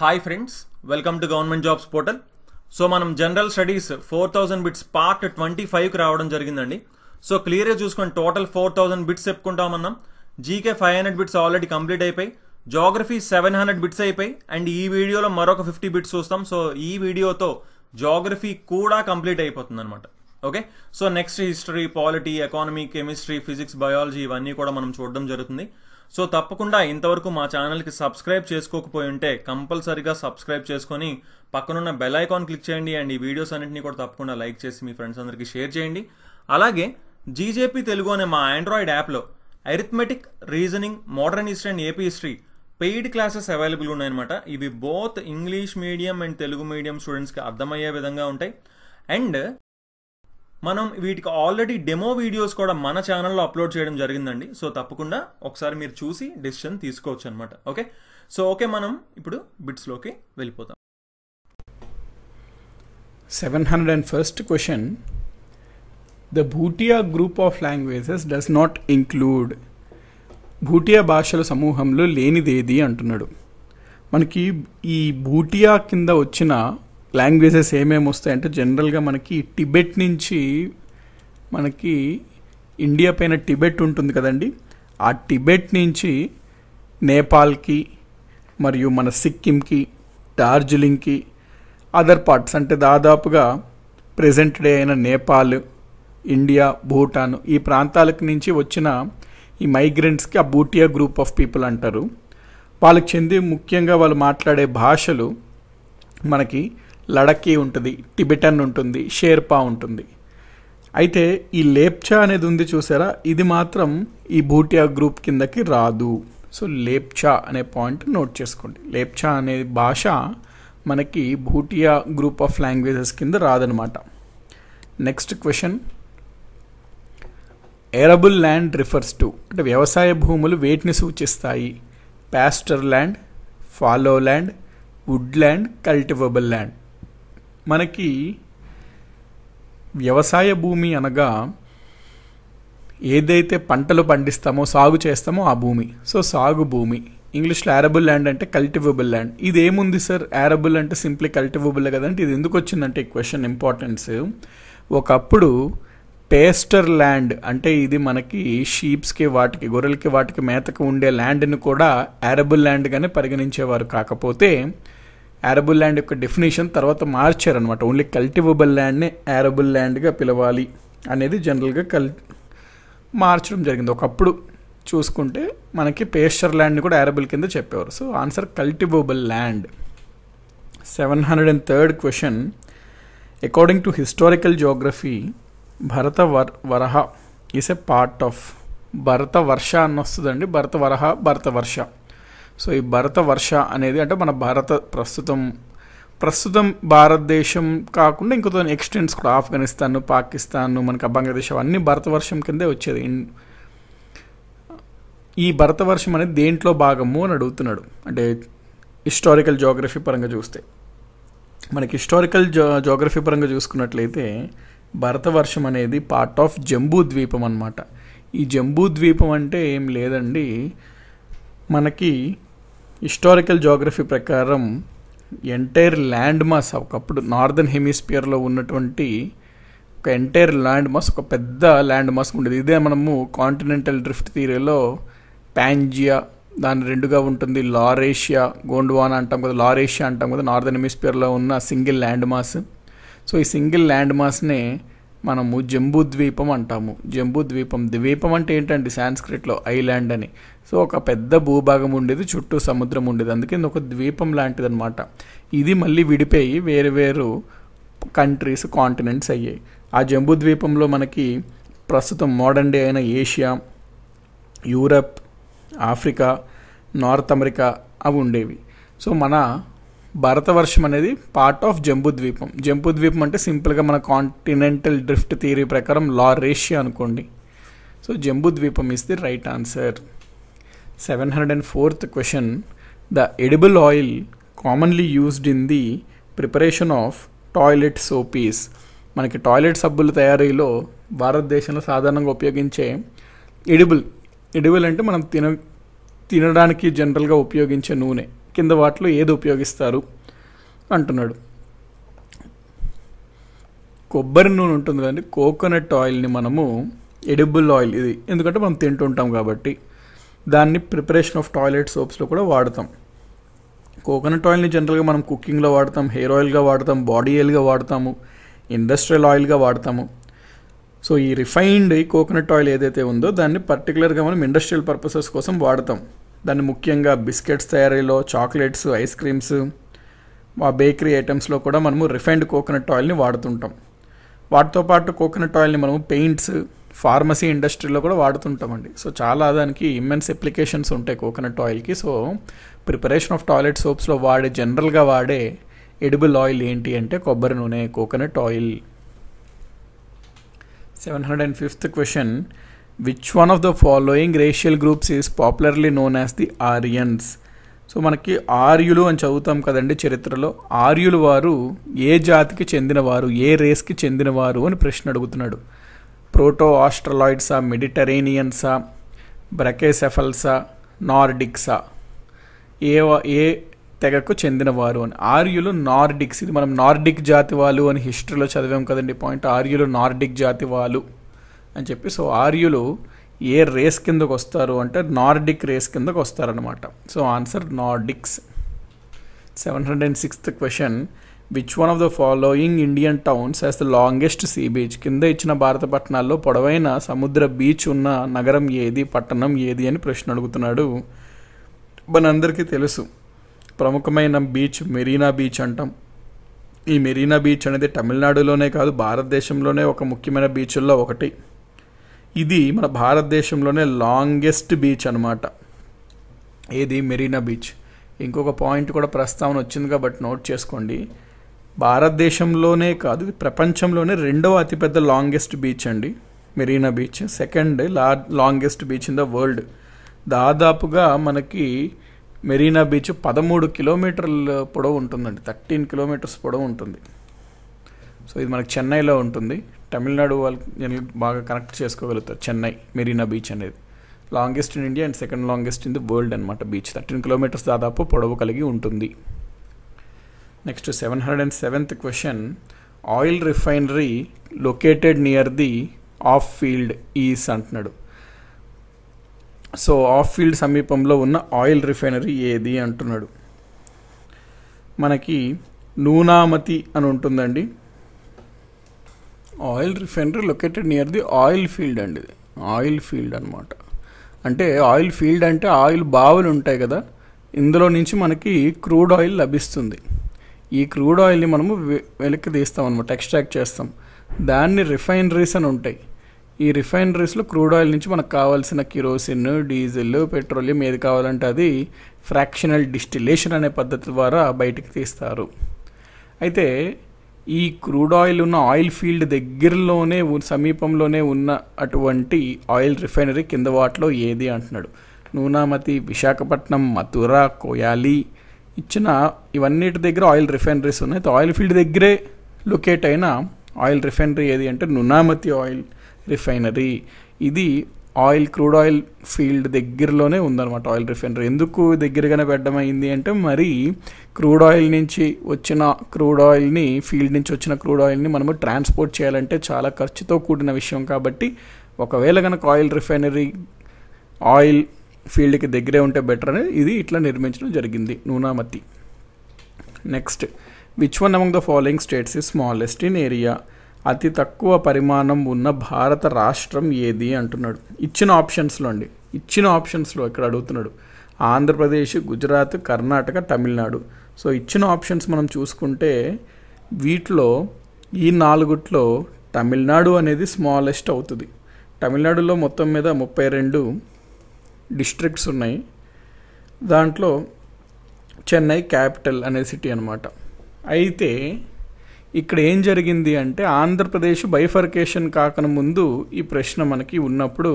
hi friends welcome to government jobs portal so మనం general studies four thousand bits part twenty ఫైవ్కి రావడం జరిగిందండి so క్లియర్గా చూసుకోండి టోటల్ ఫోర్ థౌసండ్ బిట్స్ చెప్పుకుంటామన్నాం GK five hundred bits already complete అయిపోయి geography seven hundred bits అయిపోయి and ఈ వీడియోలో మరొక ఫిఫ్టీ బిట్స్ చూస్తాం సో ఈ వీడియోతో జోగ్రఫీ కూడా కంప్లీట్ అయిపోతుంది అనమాట okay so next history polity economy chemistry physics biology ఇవన్నీ కూడా మనం చూడడం జరుగుతుంది సో తప్పకుండా ఇంతవరకు మా ఛానల్కి సబ్స్క్రైబ్ చేసుకోకపోయి ఉంటే కంపల్సరిగా సబ్స్క్రైబ్ చేసుకొని పక్కనున్న బెల్ ఐకాన్ క్లిక్ చేయండి అండ్ ఈ వీడియోస్ అన్నింటినీ కూడా తప్పకుండా లైక్ చేసి మీ ఫ్రెండ్స్ అందరికీ షేర్ చేయండి అలాగే జీజేపీ తెలుగు అనే మా ఆండ్రాయిడ్ యాప్లో arithmetic reasoning modern history and AP history paid classes available ఉన్నాయన్నమాట ఇవి both English medium and Telugu medium స్టూడెంట్స్కి అర్థమయ్యే విధంగా ఉంటాయి అండ్ మనం వీటికి ఆల్రెడీ డెమో వీడియోస్ కూడా మన ఛానల్లో అప్లోడ్ చేయడం జరిగిందండి సో తప్పకుండా ఒకసారి మీరు చూసి డెసిషన్ తీసుకోవచ్చు అనమాట ఓకే సో ఓకే మనం ఇప్పుడు బిట్స్లోకి వెళ్ళిపోతాం seven hundred and first question the Bhutia group of languages does not include Bhutia భాషల సమూహంలో లేనిదేది అంటున్నాడు మనకి ఈ భూటియా కింద వచ్చిన లాంగ్వేజెస్ ఏమేమి వస్తాయంటే జనరల్గా మనకి టిబెట్ నుంచి మనకి ఇండియా పైన టిబెట్ ఉంటుంది కదండి ఆ టిబెట్ నుంచి నేపాల్కి మరియు మన సిక్కింకి డార్జిలింగ్కి అదర్ పార్ట్స్ అంటే దాదాపుగా ప్రజెంట్ డే అయిన నేపాల్ ఇండియా భూటాన్ ఈ ప్రాంతాలకు నుంచి వచ్చిన ఈ మైగ్రెంట్స్కి ఆ బూటియా గ్రూప్ ఆఫ్ పీపుల్ అంటారు వాళ్ళకి చెంది ముఖ్యంగా వాళ్ళు మాట్లాడే భాషలు మనకి లడక్కీ ఉంటుంది టిబెటన్ ఉంటుంది షేర్పా ఉంటుంది అయితే ఈ లేప్చా అనేది ఉంది చూసారా ఇది మాత్రం ఈ భూటియా గ్రూప్ కిందకి రాదు సో లేప్చా అనే పాయింట్ నోట్ చేసుకోండి లేప్చా అనే భాష మనకి భూటియా గ్రూప్ ఆఫ్ లాంగ్వేజెస్ కింద రాదనమాట next question arable land refers to అంటే వ్యవసాయ భూములు వేటిని సూచిస్తాయి pasture land fallow land wood land cultivable land మనకి వ్యవసాయ భూమి అనగా ఏదైతే పంటలు పండిస్తామో సాగు చేస్తామో ఆ భూమి సో సాగు భూమి ఇంగ్లీష్లో యారబుల్ ల్యాండ్ అంటే కల్టివబుల్ ల్యాండ్ ఇది ఏముంది సార్ యారబుల్ అంటే సింప్లీ కల్టివబుల్ కదంటే ఇది ఎందుకు వచ్చిందంటే ఈ క్వశ్చన్ ఇంపార్టెన్స్ ఒకప్పుడు పేస్టర్ ల్యాండ్ అంటే ఇది మనకి షీప్స్కి వాటికి గొర్రెలకి వాటికి మేతకు ఉండే ల్యాండ్ని కూడా యారబుల్ ల్యాండ్గానే పరిగణించేవారు కాకపోతే యారబుల్ ల్యాండ్ యొక్క డెఫినేషన్ తర్వాత మార్చారనమాట ఓన్లీ కల్టివబుల్ ల్యాండ్నే యారబుల్ ల్యాండ్గా పిలవాలి అనేది జనరల్గా కల్ మార్చడం జరిగింది ఒకప్పుడు చూసుకుంటే మనకి పేస్టర్ ల్యాండ్ని కూడా యారబుల్ కింద చెప్పేవారు so answer cultivable land seven hundred and third question according to historical geography Bharata వర్ వరహ is a part of Bharatavarsha అని వస్తుందండి భరత వరహ భరత వర్ష సో ఈ భరత వర్ష అనేది అంటే మన భారత ప్రస్తుతం ప్రస్తుతం భారతదేశం కాకుండా ఇంకొక ఎక్స్టెంట్స్ కూడా ఆఫ్ఘనిస్తాను పాకిస్తాన్ మనకు బంగ్లాదేశ్ అవన్నీ భరతవర్షం కిందే వచ్చేది ఈ భరతవర్షం అనేది దేంట్లో భాగము అని అడుగుతున్నాడు అంటే హిస్టారికల్ జోగ్రఫీ పరంగా చూస్తే మనకి హిస్టారికల్ జో జోగ్రఫీ పరంగా చూసుకున్నట్లయితే భరతవర్షం అనేది పార్ట్ ఆఫ్ జంబూ ద్వీపం అనమాట ఈ జంబూ ద్వీపం అంటే ఏం లేదండి మనకి హిస్టారికల్ జాగ్రఫీ ప్రకారం ఎంటైర్ ల్యాండ్ మాస్ ఒకప్పుడు నార్దర్న్ హెమిస్పియర్లో ఉన్నటువంటి ఒక ఎంటైర్ ల్యాండ్ మాస్ ఒక పెద్ద ల్యాండ్ మాస్ ఉండేది ఇదే మనము కాంటినెంటల్ డ్రిఫ్ట్ థీరీలో ప్యాంజియా దాని రెండుగా ఉంటుంది లారేషియా గోండ్వానా అంటాం కదా లారేషియా అంటాం కదా నార్దర్న్ హెమిస్పియర్లో ఉన్న సింగిల్ ల్యాండ్ మాస్ సో ఈ సింగిల్ ల్యాండ్ మాస్నే మనము జంబూ ద్వీపం అంటాము జంబూ ద్వీపం ద్వీపం అంటే ఏంటండి సాంస్క్రిట్లో ఐలాండ్ అని సో ఒక పెద్ద భూభాగం ఉండేది చుట్టూ సముద్రం ఉండేది అందుకే ఒక ద్వీపం లాంటిది అనమాట ఇది మళ్ళీ విడిపోయి వేరు వేరు కంట్రీస్ కాంటినెంట్స్ అయ్యాయి ఆ జంబూ ద్వీపంలో మనకి ప్రస్తుతం మోడర్న్ డే అయిన Asia Europe Africa North America అవి ఉండేవి సో మన భారతవర్షం అనేది పార్ట్ ఆఫ్ జంబుద్వీపం జంబుద్వీపం అంటే సింపుల్గా మన కాంటినెంటల్ డ్రిఫ్ట్ థియరీ ప్రకారం రేషియా అనుకోండి so Jambudweepam is the right answer seven hundred and fourth question the edible oil commonly used in the preparation of toilet soaps మనకి టాయిలెట్ సబ్బుల తయారీలో భారతదేశంలో సాధారణంగా ఉపయోగించే ఎడిబుల్ ఎడిబుల్ అంటే మనం తిన తినడానికి జనరల్గా ఉపయోగించే నూనె కింద వాటిలో ఏది ఉపయోగిస్తారు అంటున్నాడు కొబ్బరి నూనె ఉంటుంది కదండి కోకోనట్ ఆయిల్ని మనము ఎడిబుల్ ఆయిల్ ఇది ఎందుకంటే మనం తింటుంటాం కాబట్టి దాన్ని ప్రిపరేషన్ ఆఫ్ టాయిలెట్ సోప్స్లో కూడా వాడతాం కోకోనట్ ఆయిల్ని జనరల్గా మనం కుకింగ్లో వాడతాం హెయిర్ ఆయిల్గా వాడతాం బాడీ ఆయిల్గా వాడతాము ఇండస్ట్రియల్ ఆయిల్గా వాడతాము సో ఈ రిఫైన్డ్ కోకోనట్ ఆయిల్ ఏదైతే ఉందో దాన్ని పర్టికులర్గా మనం ఇండస్ట్రియల్ పర్పసెస్ కోసం వాడతాం దాన్ని ముఖ్యంగా బిస్కెట్స్ తయారీలో చాక్లెట్స్ ఐస్ క్రీమ్స్ మా బేకరీ ఐటమ్స్లో కూడా మనము రిఫైన్డ్ కోకోనట్ ఆయిల్ని వాడుతుంటాం వాటితో పాటు కోకోనట్ ఆయిల్ని మనము పెయింట్స్ ఫార్మసీ ఇండస్ట్రీలో కూడా వాడుతుంటామండి సో చాలా దానికి ఇమ్మెన్స్ అప్లికేషన్స్ ఉంటాయి కోకోనట్ ఆయిల్కి సో ప్రిపరేషన్ ఆఫ్ టాయిలెట్ సోప్స్లో వాడే జనరల్గా వాడే ఎడిబుల్ ఆయిల్ ఏంటి అంటే కొబ్బరి నూనె coconut oil seven hundred and fifth question which one of the following racial groups is popularly known as the Aryans so మనకి ఆర్యులు అని చదువుతాం కదండి చరిత్రలో ఆర్యులు వారు ఏ జాతికి చెందినవారు ఏ రేస్కి చెందినవారు అని ప్రశ్న అడుగుతున్నాడు ప్రోటో ఆస్ట్రలాయిడ్సా మెడిటరేనియన్సా బ్రకేసెఫల్సా నార్డిక్సా ఏ ఏ తెగకు చెందినవారు అని ఆర్యులు నార్డిక్స్ ఇది మనం నార్డిక్ జాతి వాళ్ళు అని హిస్టరీలో చదివాం కదండి పాయింట్ ఆర్యులు నార్డిక్ జాతి వాళ్ళు అని చెప్పి సో ఆర్యులు ఏ రేస్ కిందకు వస్తారు అంటే నార్డిక్ రేస్ కిందకు వస్తారనమాట so answer Nordics seven hundred and sixth question which one of the following Indian towns as the longest sea beach కింద ఇచ్చిన భారత పట్టణాల్లో పొడవైన సముద్ర బీచ్ ఉన్న నగరం ఏది పట్టణం ఏది అని ప్రశ్న అడుగుతున్నాడు మనందరికీ తెలుసు ప్రముఖమైన బీచ్ మెరీనా బీచ్ అంటాం ఈ మెరీనా బీచ్ అనేది తమిళనాడులోనే కాదు భారతదేశంలోనే ఒక ముఖ్యమైన బీచ్ల్లో ఒకటి ఇది మన భారతదేశంలోనే లాంగెస్ట్ బీచ్ అనమాట ఏది మెరీనా బీచ్ ఇంకొక పాయింట్ కూడా ప్రస్తావన వచ్చింది కాబట్టి నోట్ చేసుకోండి భారతదేశంలోనే కాదు ప్రపంచంలోనే రెండవ అతిపెద్ద లాంగెస్ట్ బీచ్ అండి మెరీనా బీచ్ సెకండ్ లా longest beach in the world దాదాపుగా మనకి మెరీనా బీచ్ పదమూడు కిలోమీటర్ల పొడవు ఉంటుందండి థర్టీన్ కిలోమీటర్స్ పొడవు ఉంటుంది సో ఇది మనకి చెన్నైలో ఉంటుంది తమిళనాడు వాళ్ళు జనరల్ బాగా కనెక్ట్ చేసుకోగలుగుతారు చెన్నై మెరీనా బీచ్ అనేది longest in India and second longest in the world అనమాట బీచ్ థర్టీన్ కిలోమీటర్స్ దాదాపు పొడవు కలిగి ఉంటుంది next seven hundred and seventh question oil refinery located near the of field is అంటున్నాడు సో ఆఫ్ ఫీల్డ్ సమీపంలో ఉన్న ఆయిల్ రిఫైనరీ ఏది అంటున్నాడు మనకి నూనామతి అని ఉంటుందండి oil refinery located near the oil field అండి ఆయిల్ ఫీల్డ్ అనమాట అంటే ఆయిల్ ఫీల్డ్ అంటే ఆయిల్ బావులు ఉంటాయి కదా ఇందులో నుంచి మనకి క్రూడ్ ఆయిల్ లభిస్తుంది ఈ క్రూడ్ ఆయిల్ని మనము వెనక్కి తీస్తాం అనమాట ఎక్స్ట్రాక్ట్ చేస్తాం దాన్ని రిఫైనరీస్ అని ఉంటాయి ఈ రిఫైనరీస్లో క్రూడ్ ఆయిల్ నుంచి మనకు కావాల్సిన కిరోసిన్ డీజిల్ పెట్రోలియం ఏది కావాలంటే అది ఫ్రాక్షనల్ డిస్టిలేషన్ అనే పద్ధతి ద్వారా బయటికి తీస్తారు అయితే ఈ క్రూడ్ ఆయిల్ ఉన్న ఆయిల్ ఫీల్డ్ దగ్గరలోనే సమీపంలోనే ఉన్న అటువంటి ఆయిల్ రిఫైనరీ కింద వాటిలో ఏది అంటున్నాడు నూనామతి విశాఖపట్నం మథుర కోయాలి ఇచ్చిన ఇవన్నిటి దగ్గర ఆయిల్ రిఫైనరీస్ ఉన్నాయి ఆయిల్ ఫీల్డ్ దగ్గరే లొకేట్ అయిన ఆయిల్ రిఫైనరీ ఏది అంటే నునామతి ఆయిల్ రిఫైనరీ ఇది ఆయిల్ క్రూడ్ ఆయిల్ ఫీల్డ్ దగ్గరలోనే ఉందన్నమాట ఆయిల్ రిఫైనరీ ఎందుకు దగ్గరగానే పెట్టడం అయింది అంటే మరి క్రూడ్ ఆయిల్ నుంచి వచ్చిన క్రూడ్ ఆయిల్ని ఫీల్డ్ నుంచి వచ్చిన క్రూడ్ ఆయిల్ని మనము ట్రాన్స్పోర్ట్ చేయాలంటే చాలా ఖర్చుతో కూడిన విషయం కాబట్టి ఒకవేళ కనుక ఆయిల్ రిఫైనరీ ఆయిల్ ఫీల్డ్కి దగ్గరే ఉంటే బెటర్ అనేది ఇది ఇట్లా నిర్మించడం జరిగింది Noonmati next which one among the following states is smallest in area అతి తక్కువ పరిమాణం ఉన్న భారత రాష్ట్రం ఏది అంటున్నాడు ఇచ్చిన ఆప్షన్స్లో అండి ఇచ్చిన ఆప్షన్స్లో ఇక్కడ అడుగుతున్నాడు ఆంధ్రప్రదేశ్ గుజరాత్ కర్ణాటక తమిళనాడు సో ఇచ్చిన ఆప్షన్స్ మనం చూసుకుంటే వీటిలో ఈ నాలుగుట్లో తమిళనాడు అనేది స్మాలెస్ట్ అవుతుంది తమిళనాడులో మొత్తం మీద ముప్పై రెండు డిస్ట్రిక్ట్స్ ఉన్నాయి దాంట్లో చెన్నై క్యాపిటల్ అనే సిటీ అనమాట అయితే ఇక్కడ ఏం జరిగింది అంటే ఆంధ్రప్రదేశ్ బైఫర్కేషన్ కాకన ముందు ఈ ప్రశ్న మనకి ఉన్నప్పుడు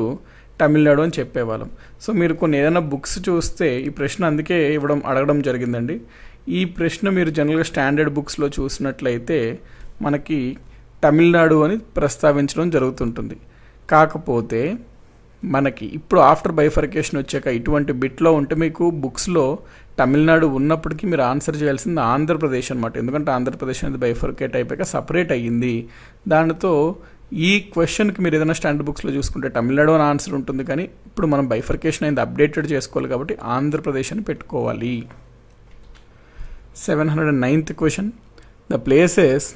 తమిళనాడు అని చెప్పేవాళ్ళం సో మీరు కొన్ని ఏదైనా బుక్స్ చూస్తే ఈ ప్రశ్న అందుకే ఇవ్వడం అడగడం జరిగిందండి ఈ ప్రశ్న మీరు జనరల్గా స్టాండర్డ్ బుక్స్లో చూసినట్లయితే మనకి తమిళనాడు అని ప్రస్తావించడం జరుగుతుంటుంది కాకపోతే మనకి ఇప్పుడు ఆఫ్టర్ బైఫర్కేషన్ వచ్చాక ఇటువంటి బిట్లో ఉంటే మీకు బుక్స్లో తమిళనాడు ఉన్నప్పటికీ మీరు ఆన్సర్ చేయాల్సింది ఆంధ్రప్రదేశ్ అనమాట ఎందుకంటే ఆంధ్రప్రదేశ్ అనేది బైఫర్కేట్ అయిపోయాక సపరేట్ అయ్యింది దానితో ఈ క్వశ్చన్కి మీరు ఏదైనా స్టాండ్ బుక్స్లో చూసుకుంటే తమిళనాడు అని ఆన్సర్ ఉంటుంది కానీ ఇప్పుడు మనం బైఫర్కేషన్ అయింది అప్డేటెడ్ చేసుకోవాలి కాబట్టి ఆంధ్రప్రదేశ్ అని పెట్టుకోవాలి seven hundred ninth question the places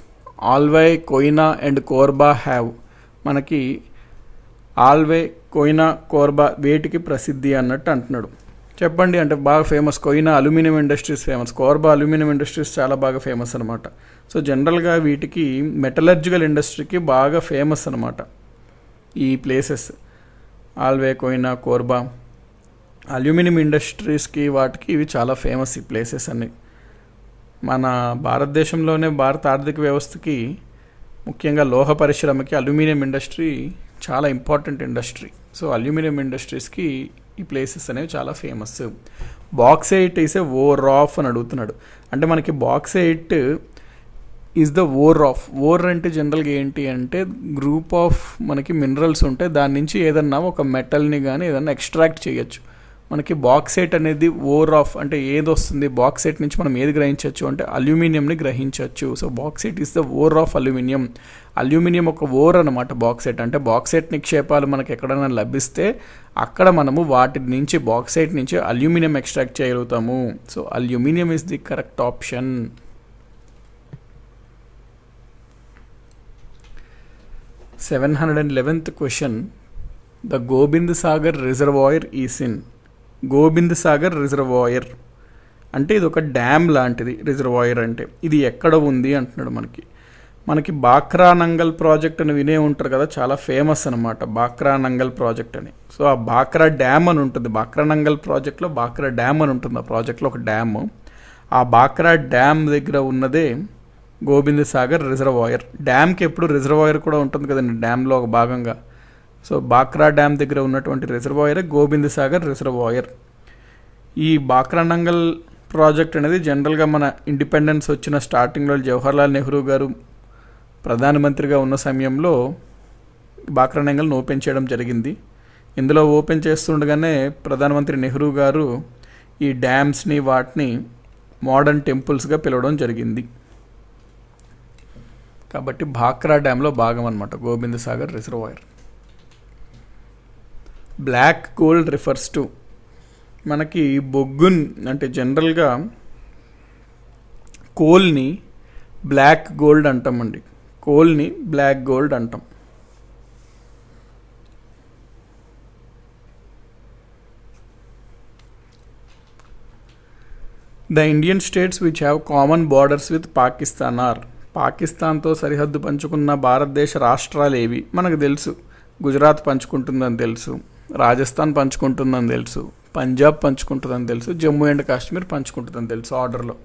Alwaye Koyna and Korba have మనకి ఆల్వే కోయినా కోర్బా వేటికి ప్రసిద్ధి అన్నట్టు అంటున్నాడు చెప్పండి అంటే బాగా famous Koyna aluminium industries famous Korba aluminium industries చాలా బాగా ఫేమస్ అనమాట సో జనరల్గా వీటికి మెటలర్జికల్ ఇండస్ట్రీకి బాగా ఫేమస్ అనమాట ఈ ప్లేసెస్ ఆల్వే కొయినా కోర్బా అల్యూమినియం ఇండస్ట్రీస్కి వాటికి ఇవి చాలా ఫేమస్ ఈ ప్లేసెస్ అన్నీ మన భారతదేశంలోనే భారత ఆర్థిక వ్యవస్థకి ముఖ్యంగా లోహ పరిశ్రమకి అల్యూమినియం ఇండస్ట్రీ చాలా ఇంపార్టెంట్ ఇండస్ట్రీ సో అల్యూమినియం ఇండస్ట్రీస్కి ఈ ప్లేసెస్ అనేవి చాలా famous eight is a ore of అని అడుగుతున్నాడు అంటే మనకి bauxite is the ore of ore అంటే జనరల్గా ఏంటి అంటే గ్రూప్ ఆఫ్ మనకి మినరల్స్ ఉంటే దాని నుంచి ఏదన్నా ఒక మెటల్ని కానీ ఏదన్నా ఎక్స్ట్రాక్ట్ చేయొచ్చు మనకి బాక్సైట్ అనేది ఓర్ ఆఫ్ అంటే ఏది వస్తుంది బాక్సైట్ నుంచి మనం ఏది గ్రహించవచ్చు అంటే అల్యూమినియంని గ్రహించవచ్చు so bauxite is the ore of aluminium aluminium ఒక ఓర్ అనమాట బాక్సైట్ అంటే బాక్సైట్ నిక్షేపాలు మనకి ఎక్కడైనా లభిస్తే అక్కడ మనము వాటి నుంచి బాక్సైట్ నుంచి అల్యూమినియం ఎక్స్ట్రాక్ట్ చేయగలుగుతాము so aluminium is the correct option seven hundred and eleventh question the Gobind Sagar reservoir is in Gobind Sagar reservoir అంటే ఇది ఒక డ్యామ్ లాంటిది రిజర్వాయర్ అంటే ఇది ఎక్కడ ఉంది అంటున్నాడు మనకి మనకి బాక్రా నంగల్ ప్రాజెక్ట్ అని వినే ఉంటారు కదా చాలా ఫేమస్ అనమాట బాక్రా నంగల్ ప్రాజెక్ట్ అని సో ఆ బాక్రా డ్యామ్ అని ఉంటుంది బాక్రా నంగల్ ప్రాజెక్ట్లో బాక్రా డ్యామ్ అని ఉంటుంది ఆ ప్రాజెక్ట్లో ఒక డ్యామ్ ఆ బాక్రా డ్యామ్ దగ్గర ఉన్నదే గోబింద్ సాగర్ రిజర్వాయర్ డ్యామ్కి ఎప్పుడు రిజర్వాయర్ కూడా ఉంటుంది కదండి డ్యామ్లో ఒక భాగంగా సో బాక్రా డ్యామ్ దగ్గర ఉన్నటువంటి రిజర్వాయర్ గోబింద్ సాగర్ రిజర్వాయర్ ఈ బాక్రా నంగల్ ప్రాజెక్ట్ అనేది జనరల్గా మన ఇండిపెండెన్స్ వచ్చిన స్టార్టింగ్లో జవహర్లాల్ నెహ్రూ గారు ప్రధానమంత్రిగా ఉన్న సమయంలో బాక్రా బాక్రానంగల్ని ఓపెన్ చేయడం జరిగింది ఇందులో ఓపెన్ చేస్తుండగానే ప్రధానమంత్రి నెహ్రూ గారు ఈ డ్యామ్స్ని వాటిని మోడర్న్ టెంపుల్స్గా పిలవడం జరిగింది కాబట్టి భాక్రా డ్యామ్లో భాగం అనమాట Gobind Sagar reservoir black gold refers to మనకి బొగ్గున్ అంటే జనరల్గా కోల్ని బ్లాక్ గోల్డ్ అంటామండి కోల్ని బ్లాక్ గోల్డ్ అంటాం the Indian states which have common borders with Pakistan are పాకిస్తాన్తో సరిహద్దు పంచుకున్న భారతదేశ రాష్ట్రాలు ఏవి మనకు తెలుసు గుజరాత్ పంచుకుంటుందని తెలుసు రాజస్థాన్ పంచుకుంటుందని తెలుసు పంజాబ్ పంచుకుంటుందని తెలుసు జమ్మూ అండ్ కాశ్మీర్ పంచుకుంటుందని తెలుసు ఆర్డర్లో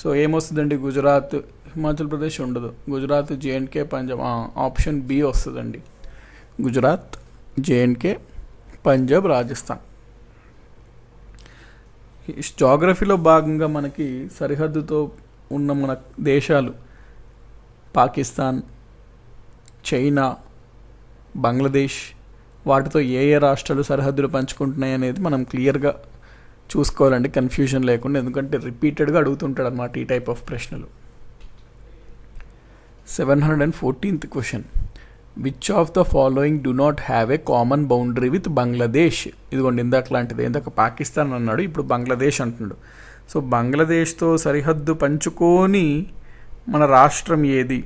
సో ఏమొస్తుందండి గుజరాత్ హిమాచల్ ప్రదేశ్ ఉండదు Gujarat J and K Punjab option B వస్తుందండి గుజరాత్ జేఎండ్కే పంజాబ్ రాజస్థాన్ జాగ్రఫీలో భాగంగా మనకి సరిహద్దుతో ఉన్న మన దేశాలు పాకిస్తాన్ చైనా బంగ్లాదేశ్ వాటితో ఏ ఏ రాష్ట్రాలు సరిహద్దులు పంచుకుంటున్నాయి అనేది మనం క్లియర్గా చూసుకోవాలండి కన్ఫ్యూజన్ లేకుండా ఎందుకంటే రిపీటెడ్గా అడుగుతుంటాడు అనమాట ఈ టైప్ ఆఫ్ ప్రశ్నలు seven hundred and fourteenth question which of the following do not have a common boundary with Bangladesh ఇదిగోండి ఇందాక లాంటిది ఇందాక పాకిస్తాన్ అన్నాడు ఇప్పుడు బంగ్లాదేశ్ అంటున్నాడు సో బంగ్లాదేశ్తో సరిహద్దు పంచుకొని మన రాష్ట్రం ఏది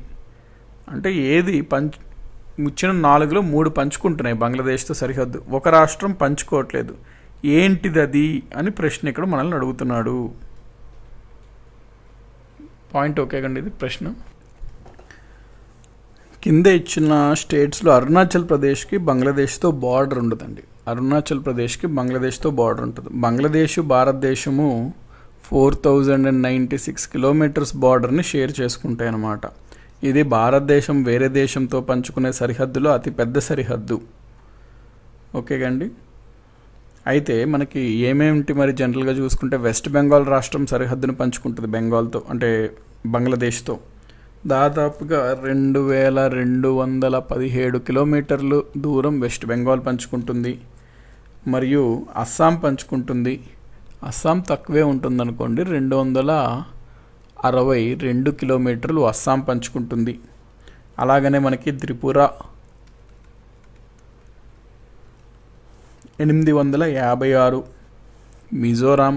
అంటే ఏది పంచ్ ముచ్చిన నాలుగులో మూడు పంచుకుంటున్నాయి బంగ్లాదేశ్తో సరిహద్దు ఒక రాష్ట్రం పంచుకోవట్లేదు ఏంటిది అది అని ప్రశ్న ఇక్కడ మనల్ని అడుగుతున్నాడు పాయింట్ ఓకే కండి ఇది ప్రశ్న కింద ఇచ్చిన స్టేట్స్లో అరుణాచల్ ప్రదేశ్కి బంగ్లాదేశ్తో బార్డర్ ఉండదండి అరుణాచల్ ప్రదేశ్కి బంగ్లాదేశ్తో బార్డర్ ఉంటుంది బంగ్లాదేశ్ భారతదేశము four thousand and ninety six kilometres బార్డర్ని షేర్ చేసుకుంటాయి అన్నమాట ఇది భారతదేశం వేరే దేశంతో పంచుకునే సరిహద్దులో అతిపెద్ద సరిహద్దు ఓకే అండి అయితే మనకి ఏమేమిటి మరి జనరల్గా చూసుకుంటే వెస్ట్ బెంగాల్ రాష్ట్రం సరిహద్దును పంచుకుంటుంది బెంగాల్తో అంటే బంగ్లాదేశ్తో దాదాపుగా రెండు వేల రెండు వందల పదిహేడు కిలోమీటర్లు దూరం వెస్ట్ బెంగాల్ పంచుకుంటుంది మరియు అస్సాం పంచుకుంటుంది అస్సాం తక్కువే ఉంటుందనుకోండి రెండు వందల అరవై రెండు కిలోమీటర్లు అస్సాం పంచుకుంటుంది అలాగనే మనకి త్రిపుర ఎనిమిది వందల యాభై ఆరు మిజోరాం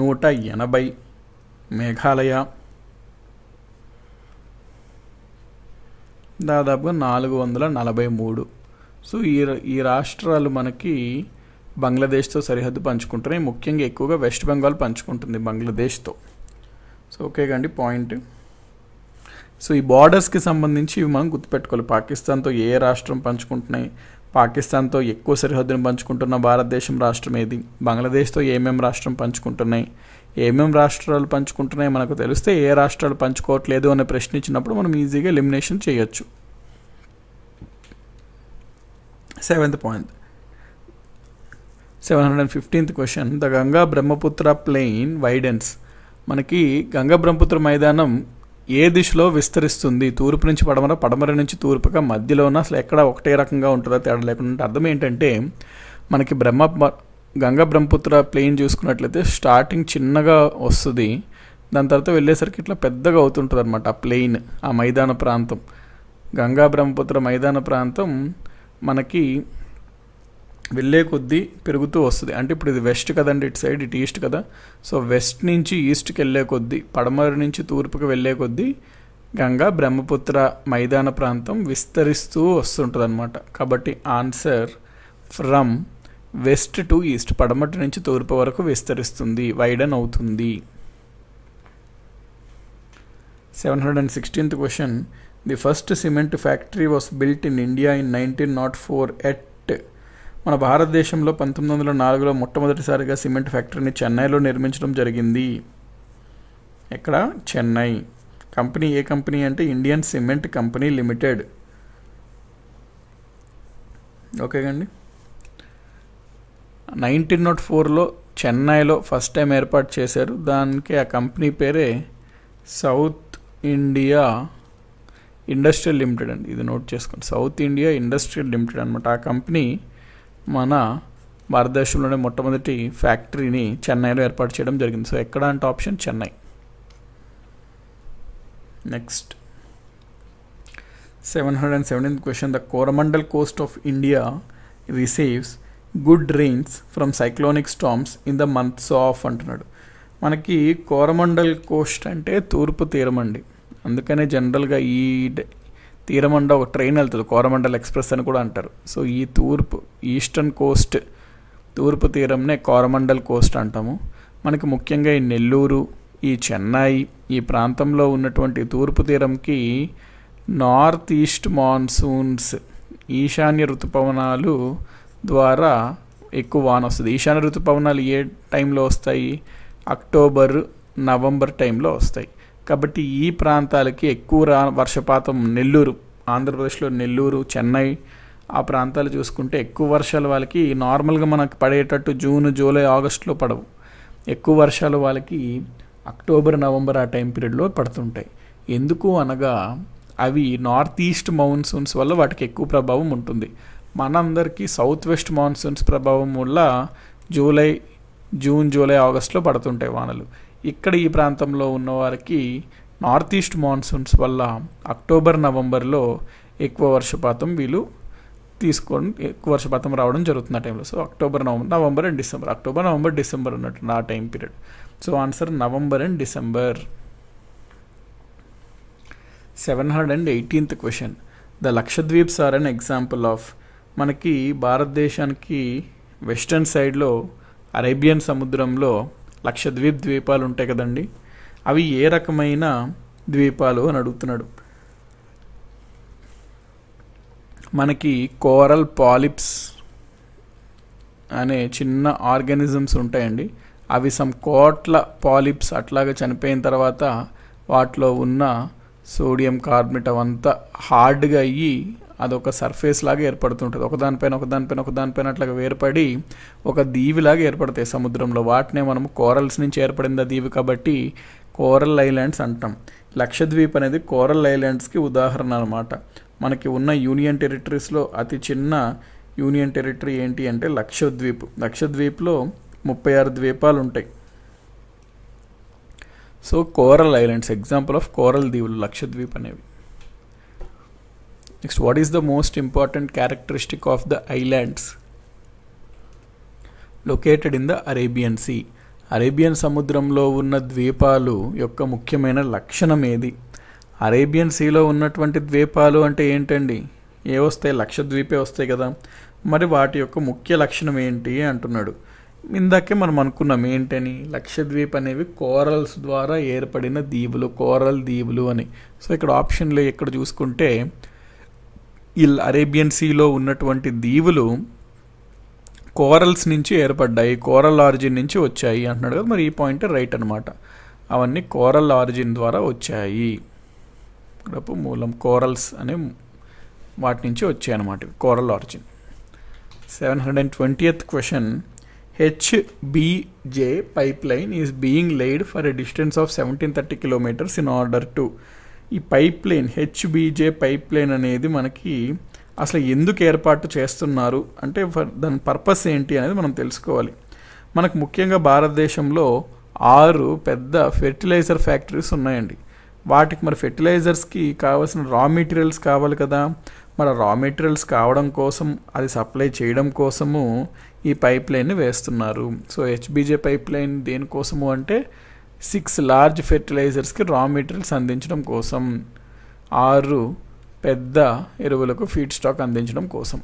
నూట ఎనభై మేఘాలయ దాదాపుగా నాలుగు వందల నలభై మూడు సో ఈ ఈ రాష్ట్రాలు మనకి బంగ్లాదేశ్తో సరిహద్దు పంచుకుంటున్నాయి ముఖ్యంగా ఎక్కువగా వెస్ట్ బెంగాల్ పంచుకుంటుంది బంగ్లాదేశ్తో సో ఓకే కండి పాయింట్ సో ఈ బార్డర్స్కి సంబంధించి ఇవి మనం గుర్తుపెట్టుకోవాలి పాకిస్తాన్తో ఏ రాష్ట్రం పంచుకుంటున్నాయి పాకిస్తాన్తో ఎక్కువ సరిహద్దును పంచుకుంటున్న భారతదేశం రాష్ట్రం ఏది బంగ్లాదేశ్తో ఏమేమి రాష్ట్రం పంచుకుంటున్నాయి ఏమేం రాష్ట్రాలు పంచుకుంటున్నాయి మనకు తెలిస్తే ఏ రాష్ట్రాలు పంచుకోవట్లేదు అని ప్రశ్నించినప్పుడు మనం ఈజీగా ఎలిమినేషన్ చేయొచ్చు seventh point seven hundred and fifteenth question the Ganga Brahmaputra plain widens మనకి గంగబ్రహ్మపుత్ర మైదానం ఏ దిశలో విస్తరిస్తుంది తూర్పు నుంచి పడమర పడమర నుంచి తూర్పుగా మధ్యలో ఉన్న అసలు ఎక్కడ ఒకటే రకంగా ఉంటుందో తేడా లేకుండా అర్థం ఏంటంటే మనకి బ్రహ్మ గంగా బ్రహ్మపుత్ర ప్లేన్ చూసుకున్నట్లయితే స్టార్టింగ్ చిన్నగా వస్తుంది దాని తర్వాత వెళ్ళేసరికి ఇట్లా పెద్దగా అవుతుంటుంది అనమాట ఆ ప్లెయిన్ ఆ మైదాన ప్రాంతం గంగా బ్రహ్మపుత్ర మైదాన ప్రాంతం మనకి వెళ్ళే కొద్దీ పెరుగుతూ వస్తుంది అంటే ఇప్పుడు ఇది వెస్ట్ కదండి ఇటు సైడ్ ఇటు ఈస్ట్ కదా సో వెస్ట్ నుంచి ఈస్ట్కి వెళ్ళే కొద్దీ పడమర నుంచి తూర్పుకి వెళ్ళే కొద్దీ గంగా బ్రహ్మపుత్ర మైదాన ప్రాంతం విస్తరిస్తూ వస్తుంటుంది అనమాట కాబట్టి answer from west to east పడమటి నుంచి తూర్పు వరకు విస్తరిస్తుంది వైడన్ అవుతుంది seven hundred and sixteenth question the first cement factory was built in India in nineteen naught four at మన భారతదేశంలో పంతొమ్మిది వందల నాలుగులో మొట్టమొదటిసారిగా సిమెంట్ ఫ్యాక్టరీని చెన్నైలో నిర్మించడం జరిగింది ఎక్కడ చెన్నై కంపెనీ ఏ కంపెనీ అంటే Indian cement company limited okay అండి నైన్టీన్ నాట్ ఫోర్లో చెన్నైలో ఫస్ట్ టైం ఏర్పాటు చేశారు దానికి ఆ కంపెనీ పేరే సౌత్ ఇండియా ఇండస్ట్రియల్ లిమిటెడ్ అండి ఇది నోట్ చేసుకోండి సౌత్ ఇండియా ఇండస్ట్రియల్ లిమిటెడ్ అనమాట ఆ కంపెనీ మన భారతదేశంలోనే మొట్టమొదటి ఫ్యాక్టరీని చెన్నైలో ఏర్పాటు చేయడం జరిగింది సో ఎక్కడ అంటే option Chennai next seven hundred and seventeenth question the Coromandel coast of India receives good rains from cyclonic storms in the months of అంటున్నాడు మనకి కోరమండల్ కోస్ట్ అంటే తూర్పు తీరం అండి అందుకనే జనరల్గా ఈ తీరమండ ఒక ట్రైన్ వెళ్తుంది కోరమండల్ ఎక్స్ప్రెస్ అని కూడా అంటారు సో ఈ తూర్పు ఈస్టర్న్ కోస్ట్ తూర్పు తీరంనే కోరమండల్ కోస్ట్ అంటాము మనకి ముఖ్యంగా ఈ నెల్లూరు ఈ చెన్నై ఈ ప్రాంతంలో ఉన్నటువంటి తూర్పు తీరంకి నార్త్ ఈస్ట్ మాన్సూన్స్ ఈశాన్య ఋతుపవనాలు ద్వారా ఎక్కువ వాన వస్తుంది ఈశాన్య ఋతుపవనాలు ఏ టైంలో వస్తాయి అక్టోబర్ నవంబర్ టైంలో వస్తాయి కాబట్టి ఈ ప్రాంతాలకి ఎక్కువ వర్షపాతం నెల్లూరు ఆంధ్రప్రదేశ్లో నెల్లూరు చెన్నై ఆ ప్రాంతాలు చూసుకుంటే ఎక్కువ వర్షాలు వాళ్ళకి నార్మల్గా మనకు పడేటట్టు జూన్ జూలై ఆగస్టులో పడవు ఎక్కువ వర్షాలు వాళ్ళకి అక్టోబర్ నవంబర్ ఆ టైం పీరియడ్లో పడుతుంటాయి ఎందుకు అనగా అవి నార్త్ ఈస్ట్ మాన్సూన్స్ వల్ల వాటికి ఎక్కువ ప్రభావం ఉంటుంది మనందరికీ సౌత్ వెస్ట్ మాన్సూన్స్ ప్రభావం వల్ల జూలై జూన్ జూలై ఆగస్ట్లో పడుతుంటాయి వానలు ఇక్కడ ఈ ప్రాంతంలో ఉన్నవారికి నార్త్ ఈస్ట్ మాన్సూన్స్ వల్ల అక్టోబర్ నవంబర్లో ఎక్కువ వర్షపాతం వీళ్ళు తీసుకొని ఎక్కువ వర్షపాతం రావడం జరుగుతుంది ఆ టైంలో so October November November and December October November December ఉన్నట్టు ఆ time period so answer November and December seven hundred and eighteenth question the Lakshadweeps are an example of మనకి భారతదేశానికి వెస్టర్న్ సైడ్లో అరేబియన్ సముద్రంలో లక్షద్వీప్ ద్వీపాలు ఉంటాయి కదండి అవి ఏ రకమైన ద్వీపాలు అని అడుగుతున్నాడు మనకి కోరల్ పాలిప్స్ అనే చిన్న ఆర్గానిజమ్స్ ఉంటాయండి అవి సమ్ కోట్ల పాలిప్స్ అట్లాగా చనిపోయిన తర్వాత వాటిలో ఉన్న సోడియం కార్బనేట్ అవంతా హార్డ్గా అయ్యి అదొక సర్ఫేస్ లాగా ఏర్పడుతుంటుంది ఒకదానిపైన ఒకదానిపైన ఒకదానిపైన అట్లాగా వేర్పడి ఒక దీవిలాగా ఏర్పడతాయి సముద్రంలో వాటినే మనం కోరల్స్ నుంచి ఏర్పడింది ఆ దీవి కాబట్టి కోరల్ ఐలాండ్స్ అంటాం లక్షద్వీప్ అనేది కోరల్ ఐలాండ్స్కి ఉదాహరణ అనమాట మనకి ఉన్న యూనియన్ టెరిటరీస్లో అతి చిన్న యూనియన్ టెరిటరీ ఏంటి అంటే లక్షద్వీప్ లక్షద్వీప్లో ముప్పై ఆరు ద్వీపాలు ఉంటాయి so coral islands example of coral దీవులు లక్షద్వీప్ అనేవి next what is the most important characteristic of the islands located in the Arabian sea Arabian సముద్రంలో ఉన్న ద్వీపాలు యొక్క ముఖ్యమైన లక్షణం ఏది అరేబియన్ సీలో ఉన్నటువంటి ద్వీపాలు అంటే ఏంటండి ఏ వస్తాయి లక్ష ద్వీపే వస్తాయి కదా మరి వాటి యొక్క ముఖ్య లక్షణం ఏంటి అంటున్నాడు ఇందాకే మనం అనుకున్నాం ఏంటని లక్షద్వీప్ అనేవి కోరల్స్ ద్వారా ఏర్పడిన దీవులు కోరల్ దీవులు అని సో ఇక్కడ ఆప్షన్లో ఇక్కడ చూసుకుంటే ఈ అరేబియన్ సీలో ఉన్నటువంటి దీవులు కోరల్స్ నుంచి ఏర్పడ్డాయి కోరల్ ఆరిజిన్ నుంచి వచ్చాయి అంటున్నాడు కదా మరి ఈ పాయింట్ రైట్ అనమాట అవన్నీ కోరల్ ఆరిజిన్ ద్వారా వచ్చాయి ఇక్కడపు మూలం కోరల్స్ అనే వాటి నుంచి వచ్చాయి అనమాట coral origin seven hundred and twentieth question HBJ pipe line is being laid for a distance of seventeen thirty kilometres in order to ఈ pipe line HBJ pipe line అనేది మనకి అసలు ఎందుకు ఏర్పాటు చేస్తున్నారు అంటే దాని పర్పస్ ఏంటి అనేది మనం తెలుసుకోవాలి మనకు ముఖ్యంగా భారతదేశంలో ఆరు పెద్ద ఫెర్టిలైజర్ ఫ్యాక్టరీస్ ఉన్నాయండి వాటికి మరి ఫెర్టిలైజర్స్కి కావాల్సిన రా మెటీరియల్స్ కావాలి కదా మరి రా మెటీరియల్స్ కావడం కోసం అది సప్లై చేయడం కోసము ఈ పైప్ వేస్తున్నారు సో హెచ్బీజే పైప్ లైన్ దేనికోసము అంటే సిక్స్ లార్జ్ ఫెర్టిలైజర్స్కి రా మెటీరియల్స్ అందించడం కోసం ఆరు పెద్ద ఎరువులకు ఫీడ్ స్టాక్ అందించడం కోసం